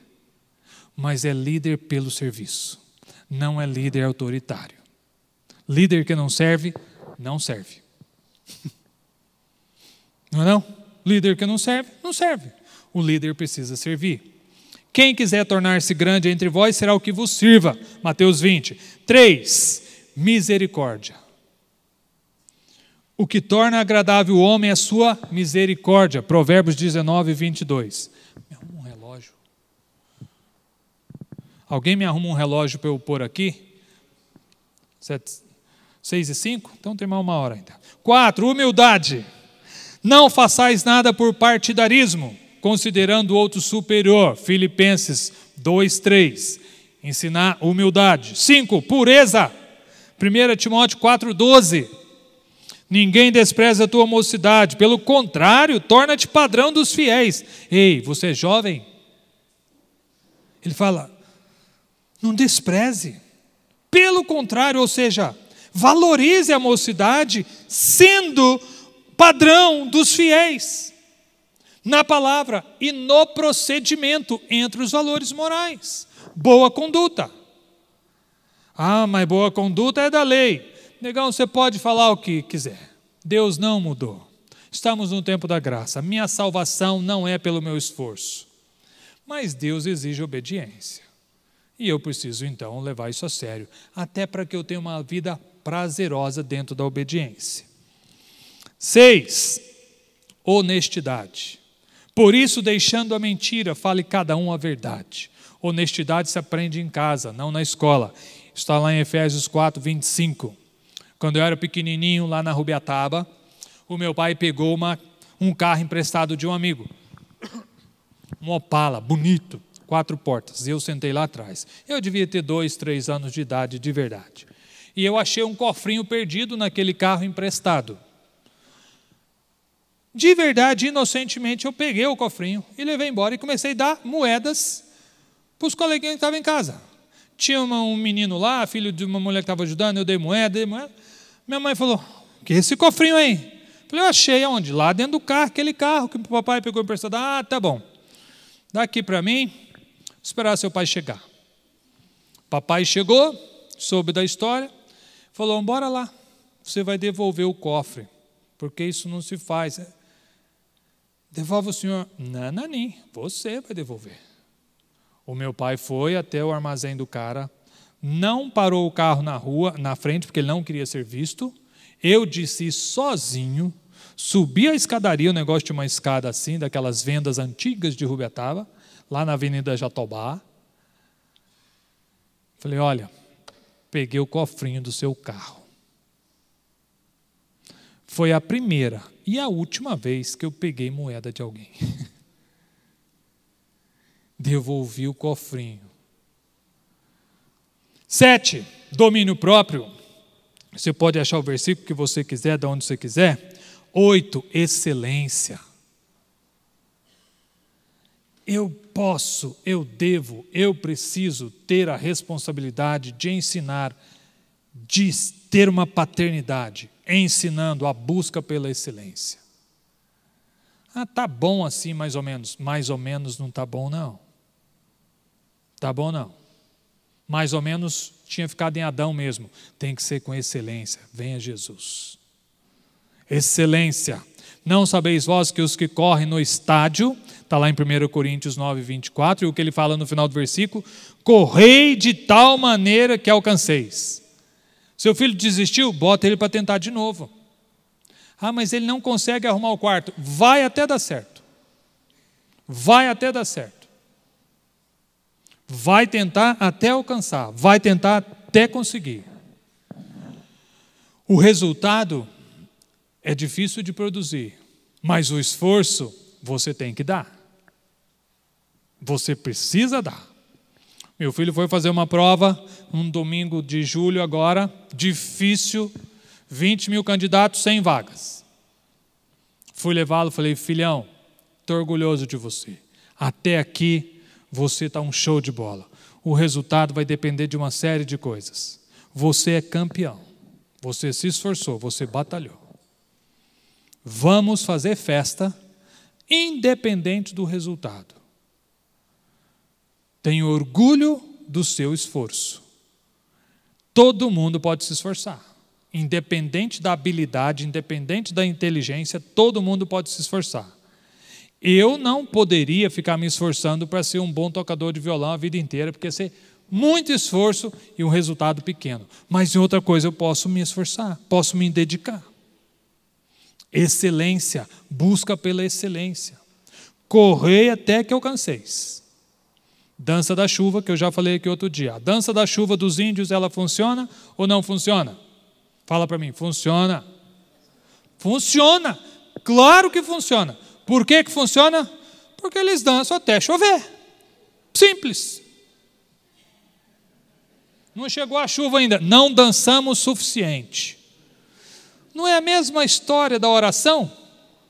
Mas é líder pelo serviço, não é líder autoritário. Líder que não serve, não serve. Não é não? Líder que não serve, não serve. O líder precisa servir. Quem quiser tornar-se grande entre vós será o que vos sirva. Mateus 20. 3. Misericórdia. O que torna agradável o homem é a sua misericórdia. Provérbios 19, 22. Me arruma um relógio. Alguém me arruma um relógio para eu pôr aqui? 6 e 5? Então tem mais uma hora então. ainda. 4. humildade. Não façais nada por partidarismo, considerando o outro superior. Filipenses 2, 3. Ensinar humildade. 5. pureza. 1 Timóteo 4, 12. Ninguém despreza a tua mocidade, pelo contrário, torna-te padrão dos fiéis. Ei, você é jovem? Ele fala: não despreze. Pelo contrário, ou seja, valorize a mocidade sendo padrão dos fiéis. Na palavra e no procedimento entre os valores morais. Boa conduta. Ah, mas boa conduta é da lei. Negão, você pode falar o que quiser. Deus não mudou. Estamos no tempo da graça. Minha salvação não é pelo meu esforço. Mas Deus exige obediência. E eu preciso então levar isso a sério, até para que eu tenha uma vida prazerosa dentro da obediência. Seis, honestidade. Por isso, deixando a mentira, fale cada um a verdade. Honestidade se aprende em casa, não na escola. Está lá em Efésios 4, 25. Quando eu era pequenininho lá na Rubiataba, o meu pai pegou uma, um carro emprestado de um amigo. Um Opala, bonito, quatro portas. Eu sentei lá atrás. Eu devia ter dois, três anos de idade de verdade. E eu achei um cofrinho perdido naquele carro emprestado. De verdade, inocentemente, eu peguei o cofrinho e levei embora e comecei a dar moedas para os coleguinhas que estavam em casa. Tinha um menino lá, filho de uma mulher que estava ajudando, eu dei moeda, dei moeda. Minha mãe falou: que é esse cofrinho aí? Eu falei: eu achei aonde? Lá dentro do carro, aquele carro que o papai pegou emprestado. Ah, tá bom. Dá aqui para mim, esperar seu pai chegar. Papai chegou, soube da história, falou: bora lá, você vai devolver o cofre, porque isso não se faz. Devolve o senhor. Nananim, você vai devolver. O meu pai foi até o armazém do cara, não parou o carro na rua, na frente, porque ele não queria ser visto. Eu desci sozinho, subi a escadaria, o negócio de uma escada assim, daquelas vendas antigas de Rubiatava, lá na Avenida Jatobá. Falei: olha, peguei o cofrinho do seu carro. Foi a primeira e a última vez que eu peguei moeda de alguém. Devolvi o cofrinho Sete, domínio próprio. Você pode achar o versículo que você quiser, de onde você quiser. Oito, excelência. Eu posso, eu devo, eu preciso ter a responsabilidade de ensinar, de ter uma paternidade, ensinando a busca pela excelência. Ah, tá bom assim, mais ou menos. Mais ou menos não tá bom, não. Tá bom, não mais ou menos tinha ficado em Adão mesmo. Tem que ser com excelência. Venha Jesus. Excelência. Não sabeis vós que os que correm no estádio, está lá em 1 Coríntios 9, 24, e o que ele fala no final do versículo: correi de tal maneira que alcanceis. Seu filho desistiu, bota ele para tentar de novo. Ah, mas ele não consegue arrumar o quarto. Vai até dar certo. Vai até dar certo. Vai tentar até alcançar, vai tentar até conseguir. O resultado é difícil de produzir, mas o esforço você tem que dar. Você precisa dar. Meu filho foi fazer uma prova um domingo de julho agora, difícil, 20 mil candidatos, 100 vagas. Fui levá-lo, falei, filhão, estou orgulhoso de você. Até aqui você está um show de bola. O resultado vai depender de uma série de coisas. Você é campeão. Você se esforçou, você batalhou. Vamos fazer festa, independente do resultado. Tenho orgulho do seu esforço. Todo mundo pode se esforçar. Independente da habilidade, independente da inteligência, todo mundo pode se esforçar. Eu não poderia ficar me esforçando para ser um bom tocador de violão a vida inteira, porque ser muito esforço e um resultado pequeno. Mas em outra coisa eu posso me esforçar, posso me dedicar. Excelência, busca pela excelência. Correi até que alcanceis. Dança da chuva, que eu já falei aqui outro dia. A dança da chuva dos índios, ela funciona ou não funciona? Fala para mim, funciona. Funciona. Claro que funciona. Por que, que funciona? Porque eles dançam até chover. Simples. Não chegou a chuva ainda. Não dançamos o suficiente. Não é a mesma história da oração?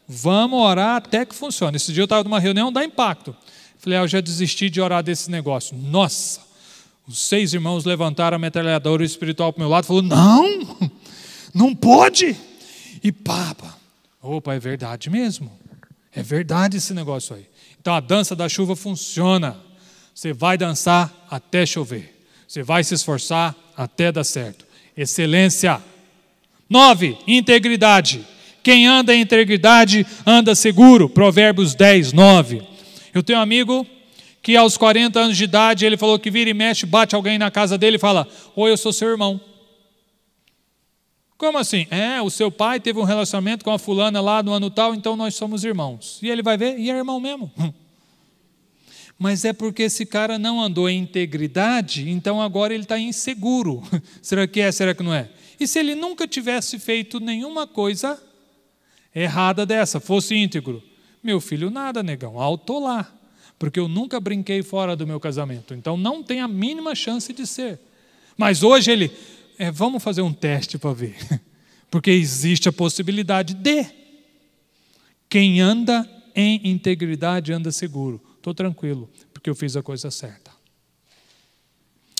Vamos orar até que funcione. Esse dia eu estava numa reunião da Impacto. Falei, ah, eu já desisti de orar desse negócio. Nossa! Os seis irmãos levantaram a metralhadora espiritual para o meu lado e falaram: Não! Não pode! E papa! Opa, é verdade mesmo. É verdade esse negócio aí. Então a dança da chuva funciona. Você vai dançar até chover. Você vai se esforçar até dar certo. Excelência. Nove, integridade. Quem anda em integridade anda seguro. Provérbios 10, 9. Eu tenho um amigo que aos 40 anos de idade ele falou que vira e mexe, bate alguém na casa dele e fala: Oi, eu sou seu irmão. Como assim? É, o seu pai teve um relacionamento com a fulana lá no ano tal, então nós somos irmãos. E ele vai ver, e é irmão mesmo. Mas é porque esse cara não andou em integridade, então agora ele está inseguro. Será que é? Será que não é? E se ele nunca tivesse feito nenhuma coisa errada dessa, fosse íntegro? Meu filho, nada, negão, alto lá. Porque eu nunca brinquei fora do meu casamento. Então não tem a mínima chance de ser. Mas hoje ele, é, vamos fazer um teste para ver. Porque existe a possibilidade de. Quem anda em integridade anda seguro. Estou tranquilo, porque eu fiz a coisa certa.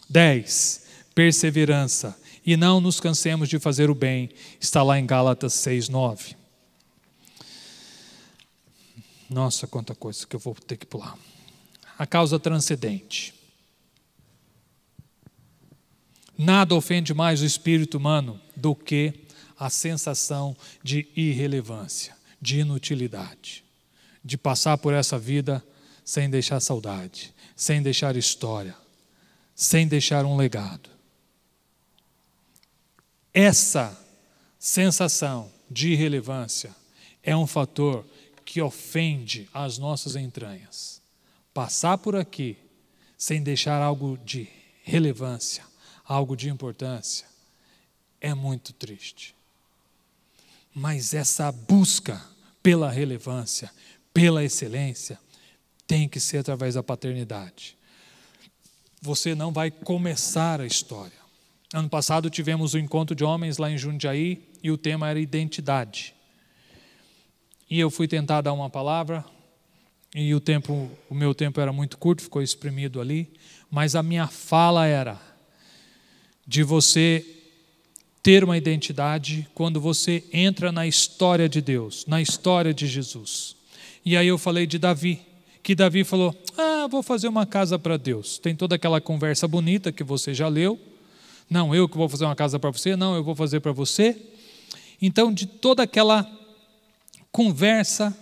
10. Perseverança. E não nos cansemos de fazer o bem. Está lá em Gálatas 6, 9. Nossa, quanta coisa que eu vou ter que pular. A causa transcendente. Nada ofende mais o espírito humano do que a sensação de irrelevância, de inutilidade, de passar por essa vida sem deixar saudade, sem deixar história, sem deixar um legado. Essa sensação de irrelevância é um fator que ofende as nossas entranhas. Passar por aqui sem deixar algo de relevância algo de importância, é muito triste. Mas essa busca pela relevância, pela excelência, tem que ser através da paternidade. Você não vai começar a história. Ano passado tivemos o um encontro de homens lá em Jundiaí e o tema era identidade. E eu fui tentar dar uma palavra e o tempo, o meu tempo era muito curto, ficou exprimido ali, mas a minha fala era de você ter uma identidade quando você entra na história de Deus, na história de Jesus. E aí eu falei de Davi, que Davi falou: Ah, vou fazer uma casa para Deus. Tem toda aquela conversa bonita que você já leu. Não, eu que vou fazer uma casa para você, não, eu vou fazer para você. Então, de toda aquela conversa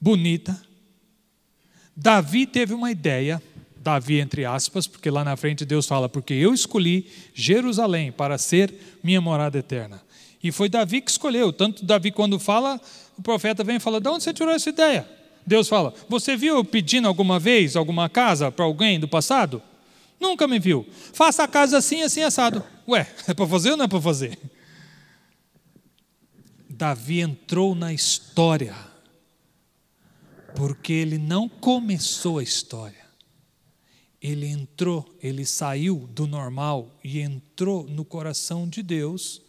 bonita, Davi teve uma ideia Davi, entre aspas, porque lá na frente Deus fala, porque eu escolhi Jerusalém para ser minha morada eterna. E foi Davi que escolheu. Tanto Davi, quando fala, o profeta vem e fala: de onde você tirou essa ideia? Deus fala: Você viu eu pedindo alguma vez alguma casa para alguém do passado? Nunca me viu. Faça a casa assim, assim, assado. Ué, é para fazer ou não é para fazer? Davi entrou na história porque ele não começou a história ele entrou, ele saiu do normal e entrou no coração de Deus.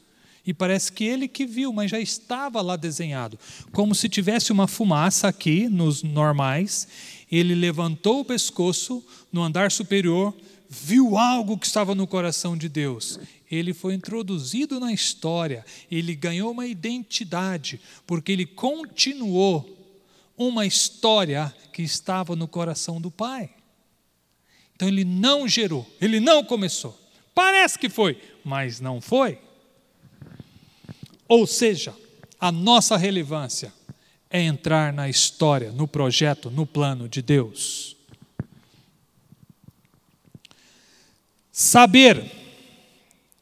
E parece que ele que viu, mas já estava lá desenhado. Como se tivesse uma fumaça aqui nos normais. Ele levantou o pescoço no andar superior, viu algo que estava no coração de Deus. Ele foi introduzido na história, ele ganhou uma identidade, porque ele continuou uma história que estava no coração do Pai. Então ele não gerou, ele não começou. Parece que foi, mas não foi. Ou seja, a nossa relevância é entrar na história, no projeto, no plano de Deus. Saber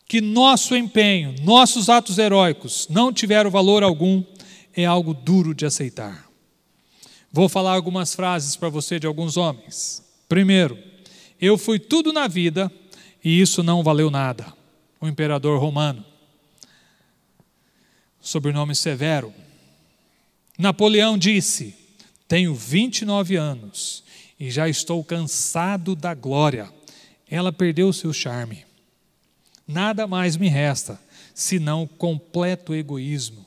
que nosso empenho, nossos atos heróicos não tiveram valor algum é algo duro de aceitar. Vou falar algumas frases para você de alguns homens. Primeiro, eu fui tudo na vida e isso não valeu nada. O imperador romano. Sobrenome severo. Napoleão disse: Tenho 29 anos e já estou cansado da glória. Ela perdeu seu charme. Nada mais me resta senão completo egoísmo.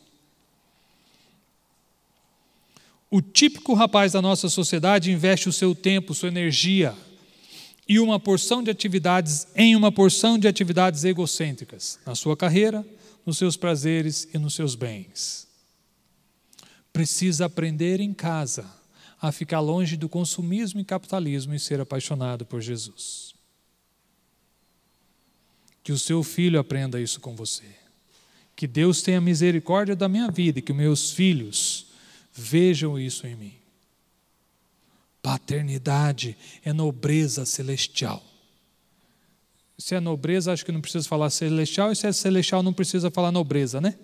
O típico rapaz da nossa sociedade investe o seu tempo, sua energia, e uma porção de atividades em uma porção de atividades egocêntricas na sua carreira, nos seus prazeres e nos seus bens. Precisa aprender em casa a ficar longe do consumismo e capitalismo e ser apaixonado por Jesus. Que o seu filho aprenda isso com você. Que Deus tenha misericórdia da minha vida e que meus filhos vejam isso em mim. Paternidade é nobreza celestial. Se é nobreza, acho que não precisa falar celestial, e se é celestial, não precisa falar nobreza, né?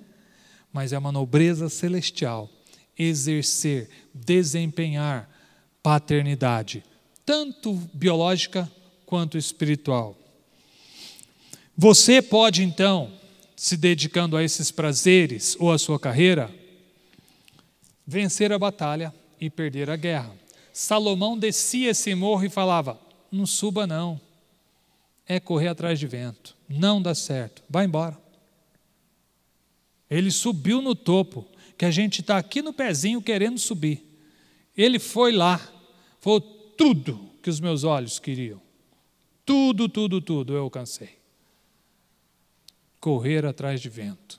Mas é uma nobreza celestial. Exercer, desempenhar paternidade, tanto biológica quanto espiritual. Você pode, então, se dedicando a esses prazeres ou a sua carreira, vencer a batalha e perder a guerra. Salomão descia esse morro e falava: Não suba, não. É correr atrás de vento. Não dá certo. Vai embora. Ele subiu no topo, que a gente está aqui no pezinho querendo subir. Ele foi lá. Foi tudo que os meus olhos queriam. Tudo, tudo, tudo eu alcancei. Correr atrás de vento.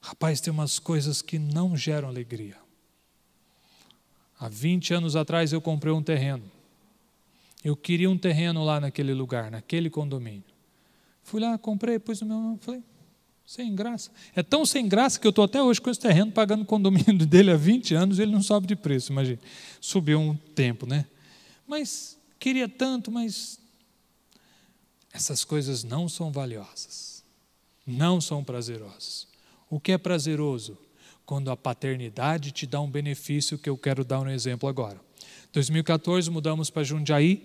Rapaz, tem umas coisas que não geram alegria. Há 20 anos atrás eu comprei um terreno. Eu queria um terreno lá naquele lugar, naquele condomínio. Fui lá, comprei, pus o meu nome, falei, sem graça. É tão sem graça que eu estou até hoje com esse terreno pagando o condomínio dele há 20 anos e ele não sobe de preço, imagina. Subiu um tempo, né? Mas queria tanto, mas essas coisas não são valiosas. Não são prazerosas. O que é prazeroso? quando a paternidade te dá um benefício que eu quero dar um exemplo agora. 2014 mudamos para Jundiaí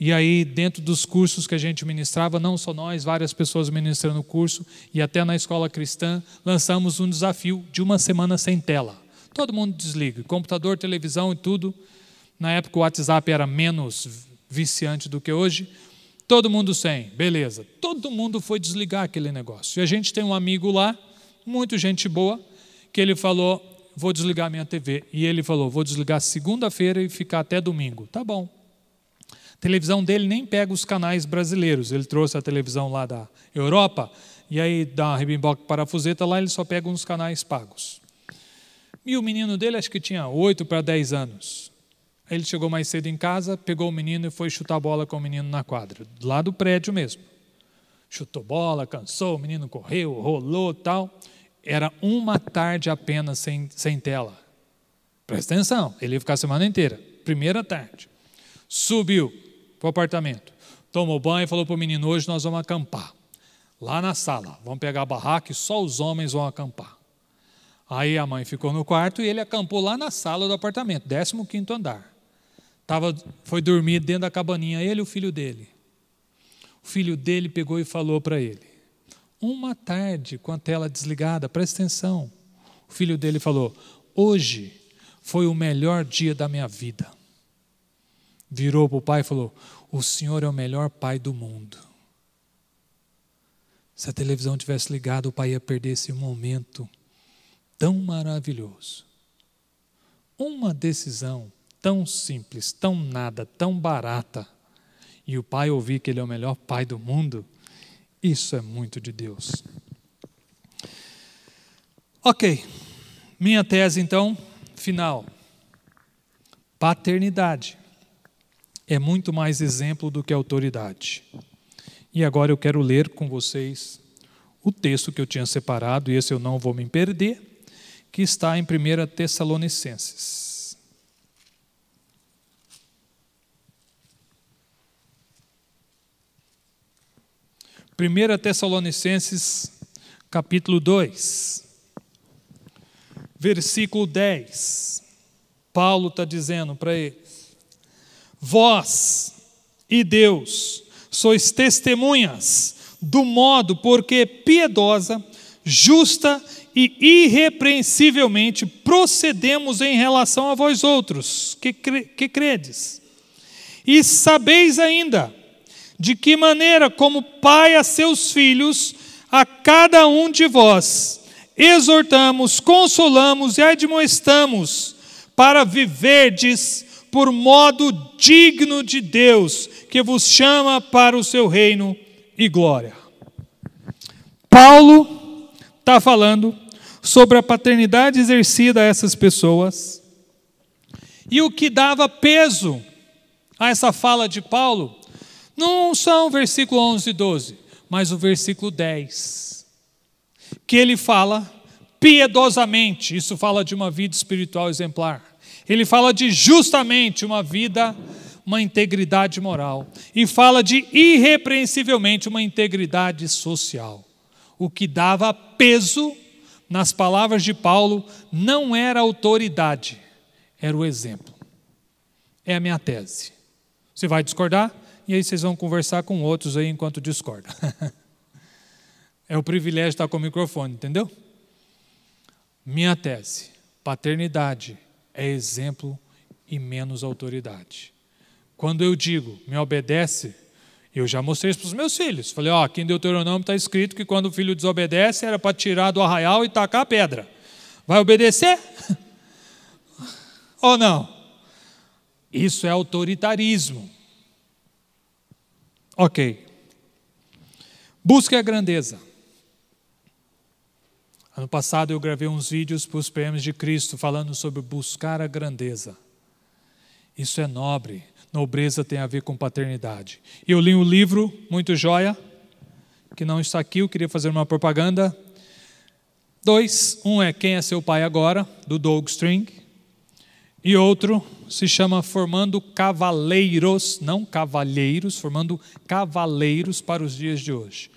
e aí dentro dos cursos que a gente ministrava, não só nós, várias pessoas ministrando o curso e até na escola cristã, lançamos um desafio de uma semana sem tela. Todo mundo desliga, computador, televisão e tudo. Na época o WhatsApp era menos viciante do que hoje. Todo mundo sem, beleza. Todo mundo foi desligar aquele negócio. E a gente tem um amigo lá, muito gente boa, que ele falou: vou desligar minha TV. E ele falou: vou desligar segunda-feira e ficar até domingo. Tá bom. A televisão dele nem pega os canais brasileiros. Ele trouxe a televisão lá da Europa e aí dá uma rebimboque parafuseta lá, ele só pega uns canais pagos. E o menino dele acho que tinha 8 para 10 anos. Aí ele chegou mais cedo em casa, pegou o menino e foi chutar bola com o menino na quadra, lá do prédio mesmo. Chutou bola, cansou, o menino correu, rolou tal era uma tarde apenas sem, sem tela. Presta atenção, ele ia ficar a semana inteira. Primeira tarde. Subiu para o apartamento, tomou banho e falou para o menino: hoje nós vamos acampar. Lá na sala, vamos pegar a barraca e só os homens vão acampar. Aí a mãe ficou no quarto e ele acampou lá na sala do apartamento, 15 andar. Tava, foi dormir dentro da cabaninha, ele e o filho dele. O filho dele pegou e falou para ele: uma tarde com a tela desligada, presta atenção. O filho dele falou: Hoje foi o melhor dia da minha vida. Virou para o pai e falou: O senhor é o melhor pai do mundo. Se a televisão tivesse ligado, o pai ia perder esse momento tão maravilhoso. Uma decisão tão simples, tão nada, tão barata, e o pai ouvir que ele é o melhor pai do mundo isso é muito de Deus. Ok, minha tese então, final. Paternidade é muito mais exemplo do que autoridade. E agora eu quero ler com vocês o texto que eu tinha separado, e esse eu não vou me perder, que está em 1 Tessalonicenses. 1 Tessalonicenses, capítulo 2, versículo 10. Paulo está dizendo para eles: Vós e Deus sois testemunhas do modo porque piedosa, justa e irrepreensivelmente procedemos em relação a vós outros que, cre que credes. E sabeis ainda de que maneira, como pai a seus filhos, a cada um de vós, exortamos, consolamos e admoestamos para viverdes por modo digno de Deus, que vos chama para o seu reino e glória. Paulo está falando sobre a paternidade exercida a essas pessoas e o que dava peso a essa fala de Paulo não são o versículo 11 e 12, mas o versículo 10, que ele fala piedosamente, isso fala de uma vida espiritual exemplar. Ele fala de justamente uma vida, uma integridade moral. E fala de irrepreensivelmente uma integridade social. O que dava peso nas palavras de Paulo não era autoridade, era o exemplo. É a minha tese. Você vai discordar? e aí vocês vão conversar com outros aí enquanto discordam. é o privilégio estar com o microfone, entendeu? Minha tese: paternidade é exemplo e menos autoridade. Quando eu digo me obedece, eu já mostrei isso para os meus filhos. Falei, ó, aqui em Deuteronômio está escrito que quando o filho desobedece era para tirar do arraial e tacar a pedra. Vai obedecer? Ou não? Isso é autoritarismo. Ok. Busque a grandeza. Ano passado eu gravei uns vídeos para os PMs de Cristo falando sobre buscar a grandeza. Isso é nobre. Nobreza tem a ver com paternidade. Eu li um livro, muito joia, que não está aqui, eu queria fazer uma propaganda. Dois, um é Quem é Seu Pai Agora, do Doug String. E outro se chama Formando Cavaleiros, não Cavalheiros, Formando Cavaleiros para os dias de hoje.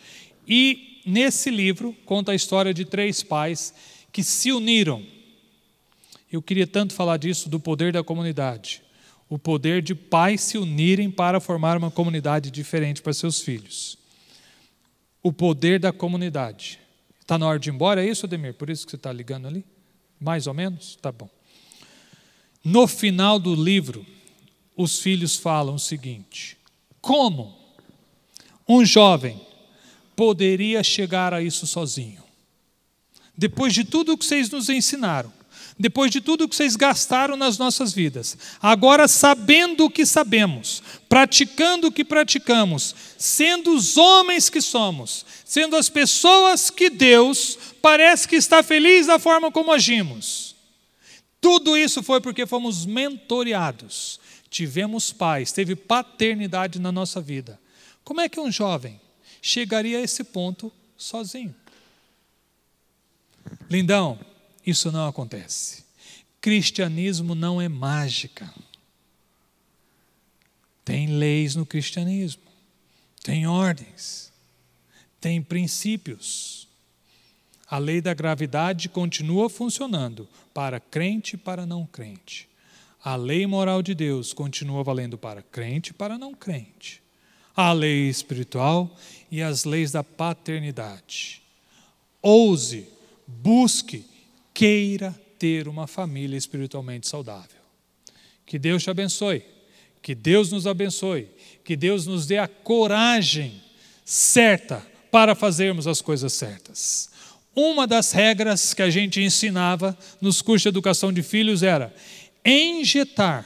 E nesse livro conta a história de três pais que se uniram. Eu queria tanto falar disso, do poder da comunidade. O poder de pais se unirem para formar uma comunidade diferente para seus filhos. O poder da comunidade. Está na hora de ir embora, é isso, Ademir? Por isso que você está ligando ali? Mais ou menos? Tá bom. No final do livro, os filhos falam o seguinte: como um jovem poderia chegar a isso sozinho? Depois de tudo que vocês nos ensinaram, depois de tudo que vocês gastaram nas nossas vidas, agora sabendo o que sabemos, praticando o que praticamos, sendo os homens que somos, sendo as pessoas que Deus parece que está feliz da forma como agimos. Tudo isso foi porque fomos mentoreados, tivemos pais, teve paternidade na nossa vida. Como é que um jovem chegaria a esse ponto sozinho? Lindão, isso não acontece. Cristianismo não é mágica. Tem leis no cristianismo, tem ordens, tem princípios. A lei da gravidade continua funcionando para crente e para não crente. A lei moral de Deus continua valendo para crente e para não crente. A lei espiritual e as leis da paternidade. Ouse, busque, queira ter uma família espiritualmente saudável. Que Deus te abençoe, que Deus nos abençoe, que Deus nos dê a coragem certa para fazermos as coisas certas. Uma das regras que a gente ensinava nos cursos de educação de filhos era injetar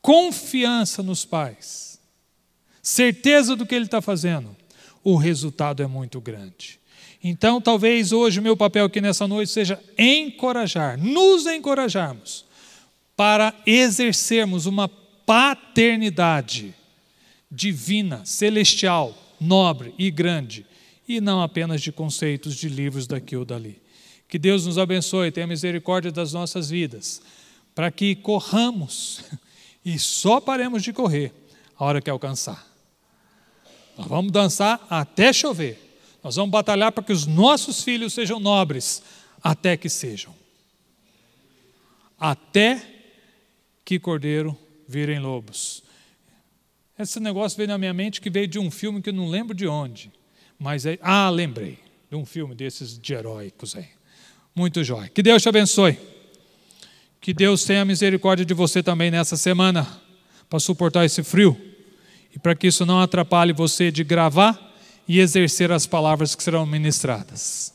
confiança nos pais, certeza do que ele está fazendo. O resultado é muito grande. Então, talvez hoje o meu papel aqui nessa noite seja encorajar, nos encorajarmos para exercermos uma paternidade divina, celestial, nobre e grande e não apenas de conceitos de livros daqui ou dali. Que Deus nos abençoe, tenha misericórdia das nossas vidas, para que corramos e só paremos de correr a hora que alcançar. Nós vamos dançar até chover. Nós vamos batalhar para que os nossos filhos sejam nobres, até que sejam. Até que cordeiro virem lobos. Esse negócio veio na minha mente que veio de um filme que eu não lembro de onde mas é, ah, lembrei de um filme desses de heróicos aí. Muito jóia. Que Deus te abençoe. Que Deus tenha misericórdia de você também nessa semana, para suportar esse frio e para que isso não atrapalhe você de gravar e exercer as palavras que serão ministradas.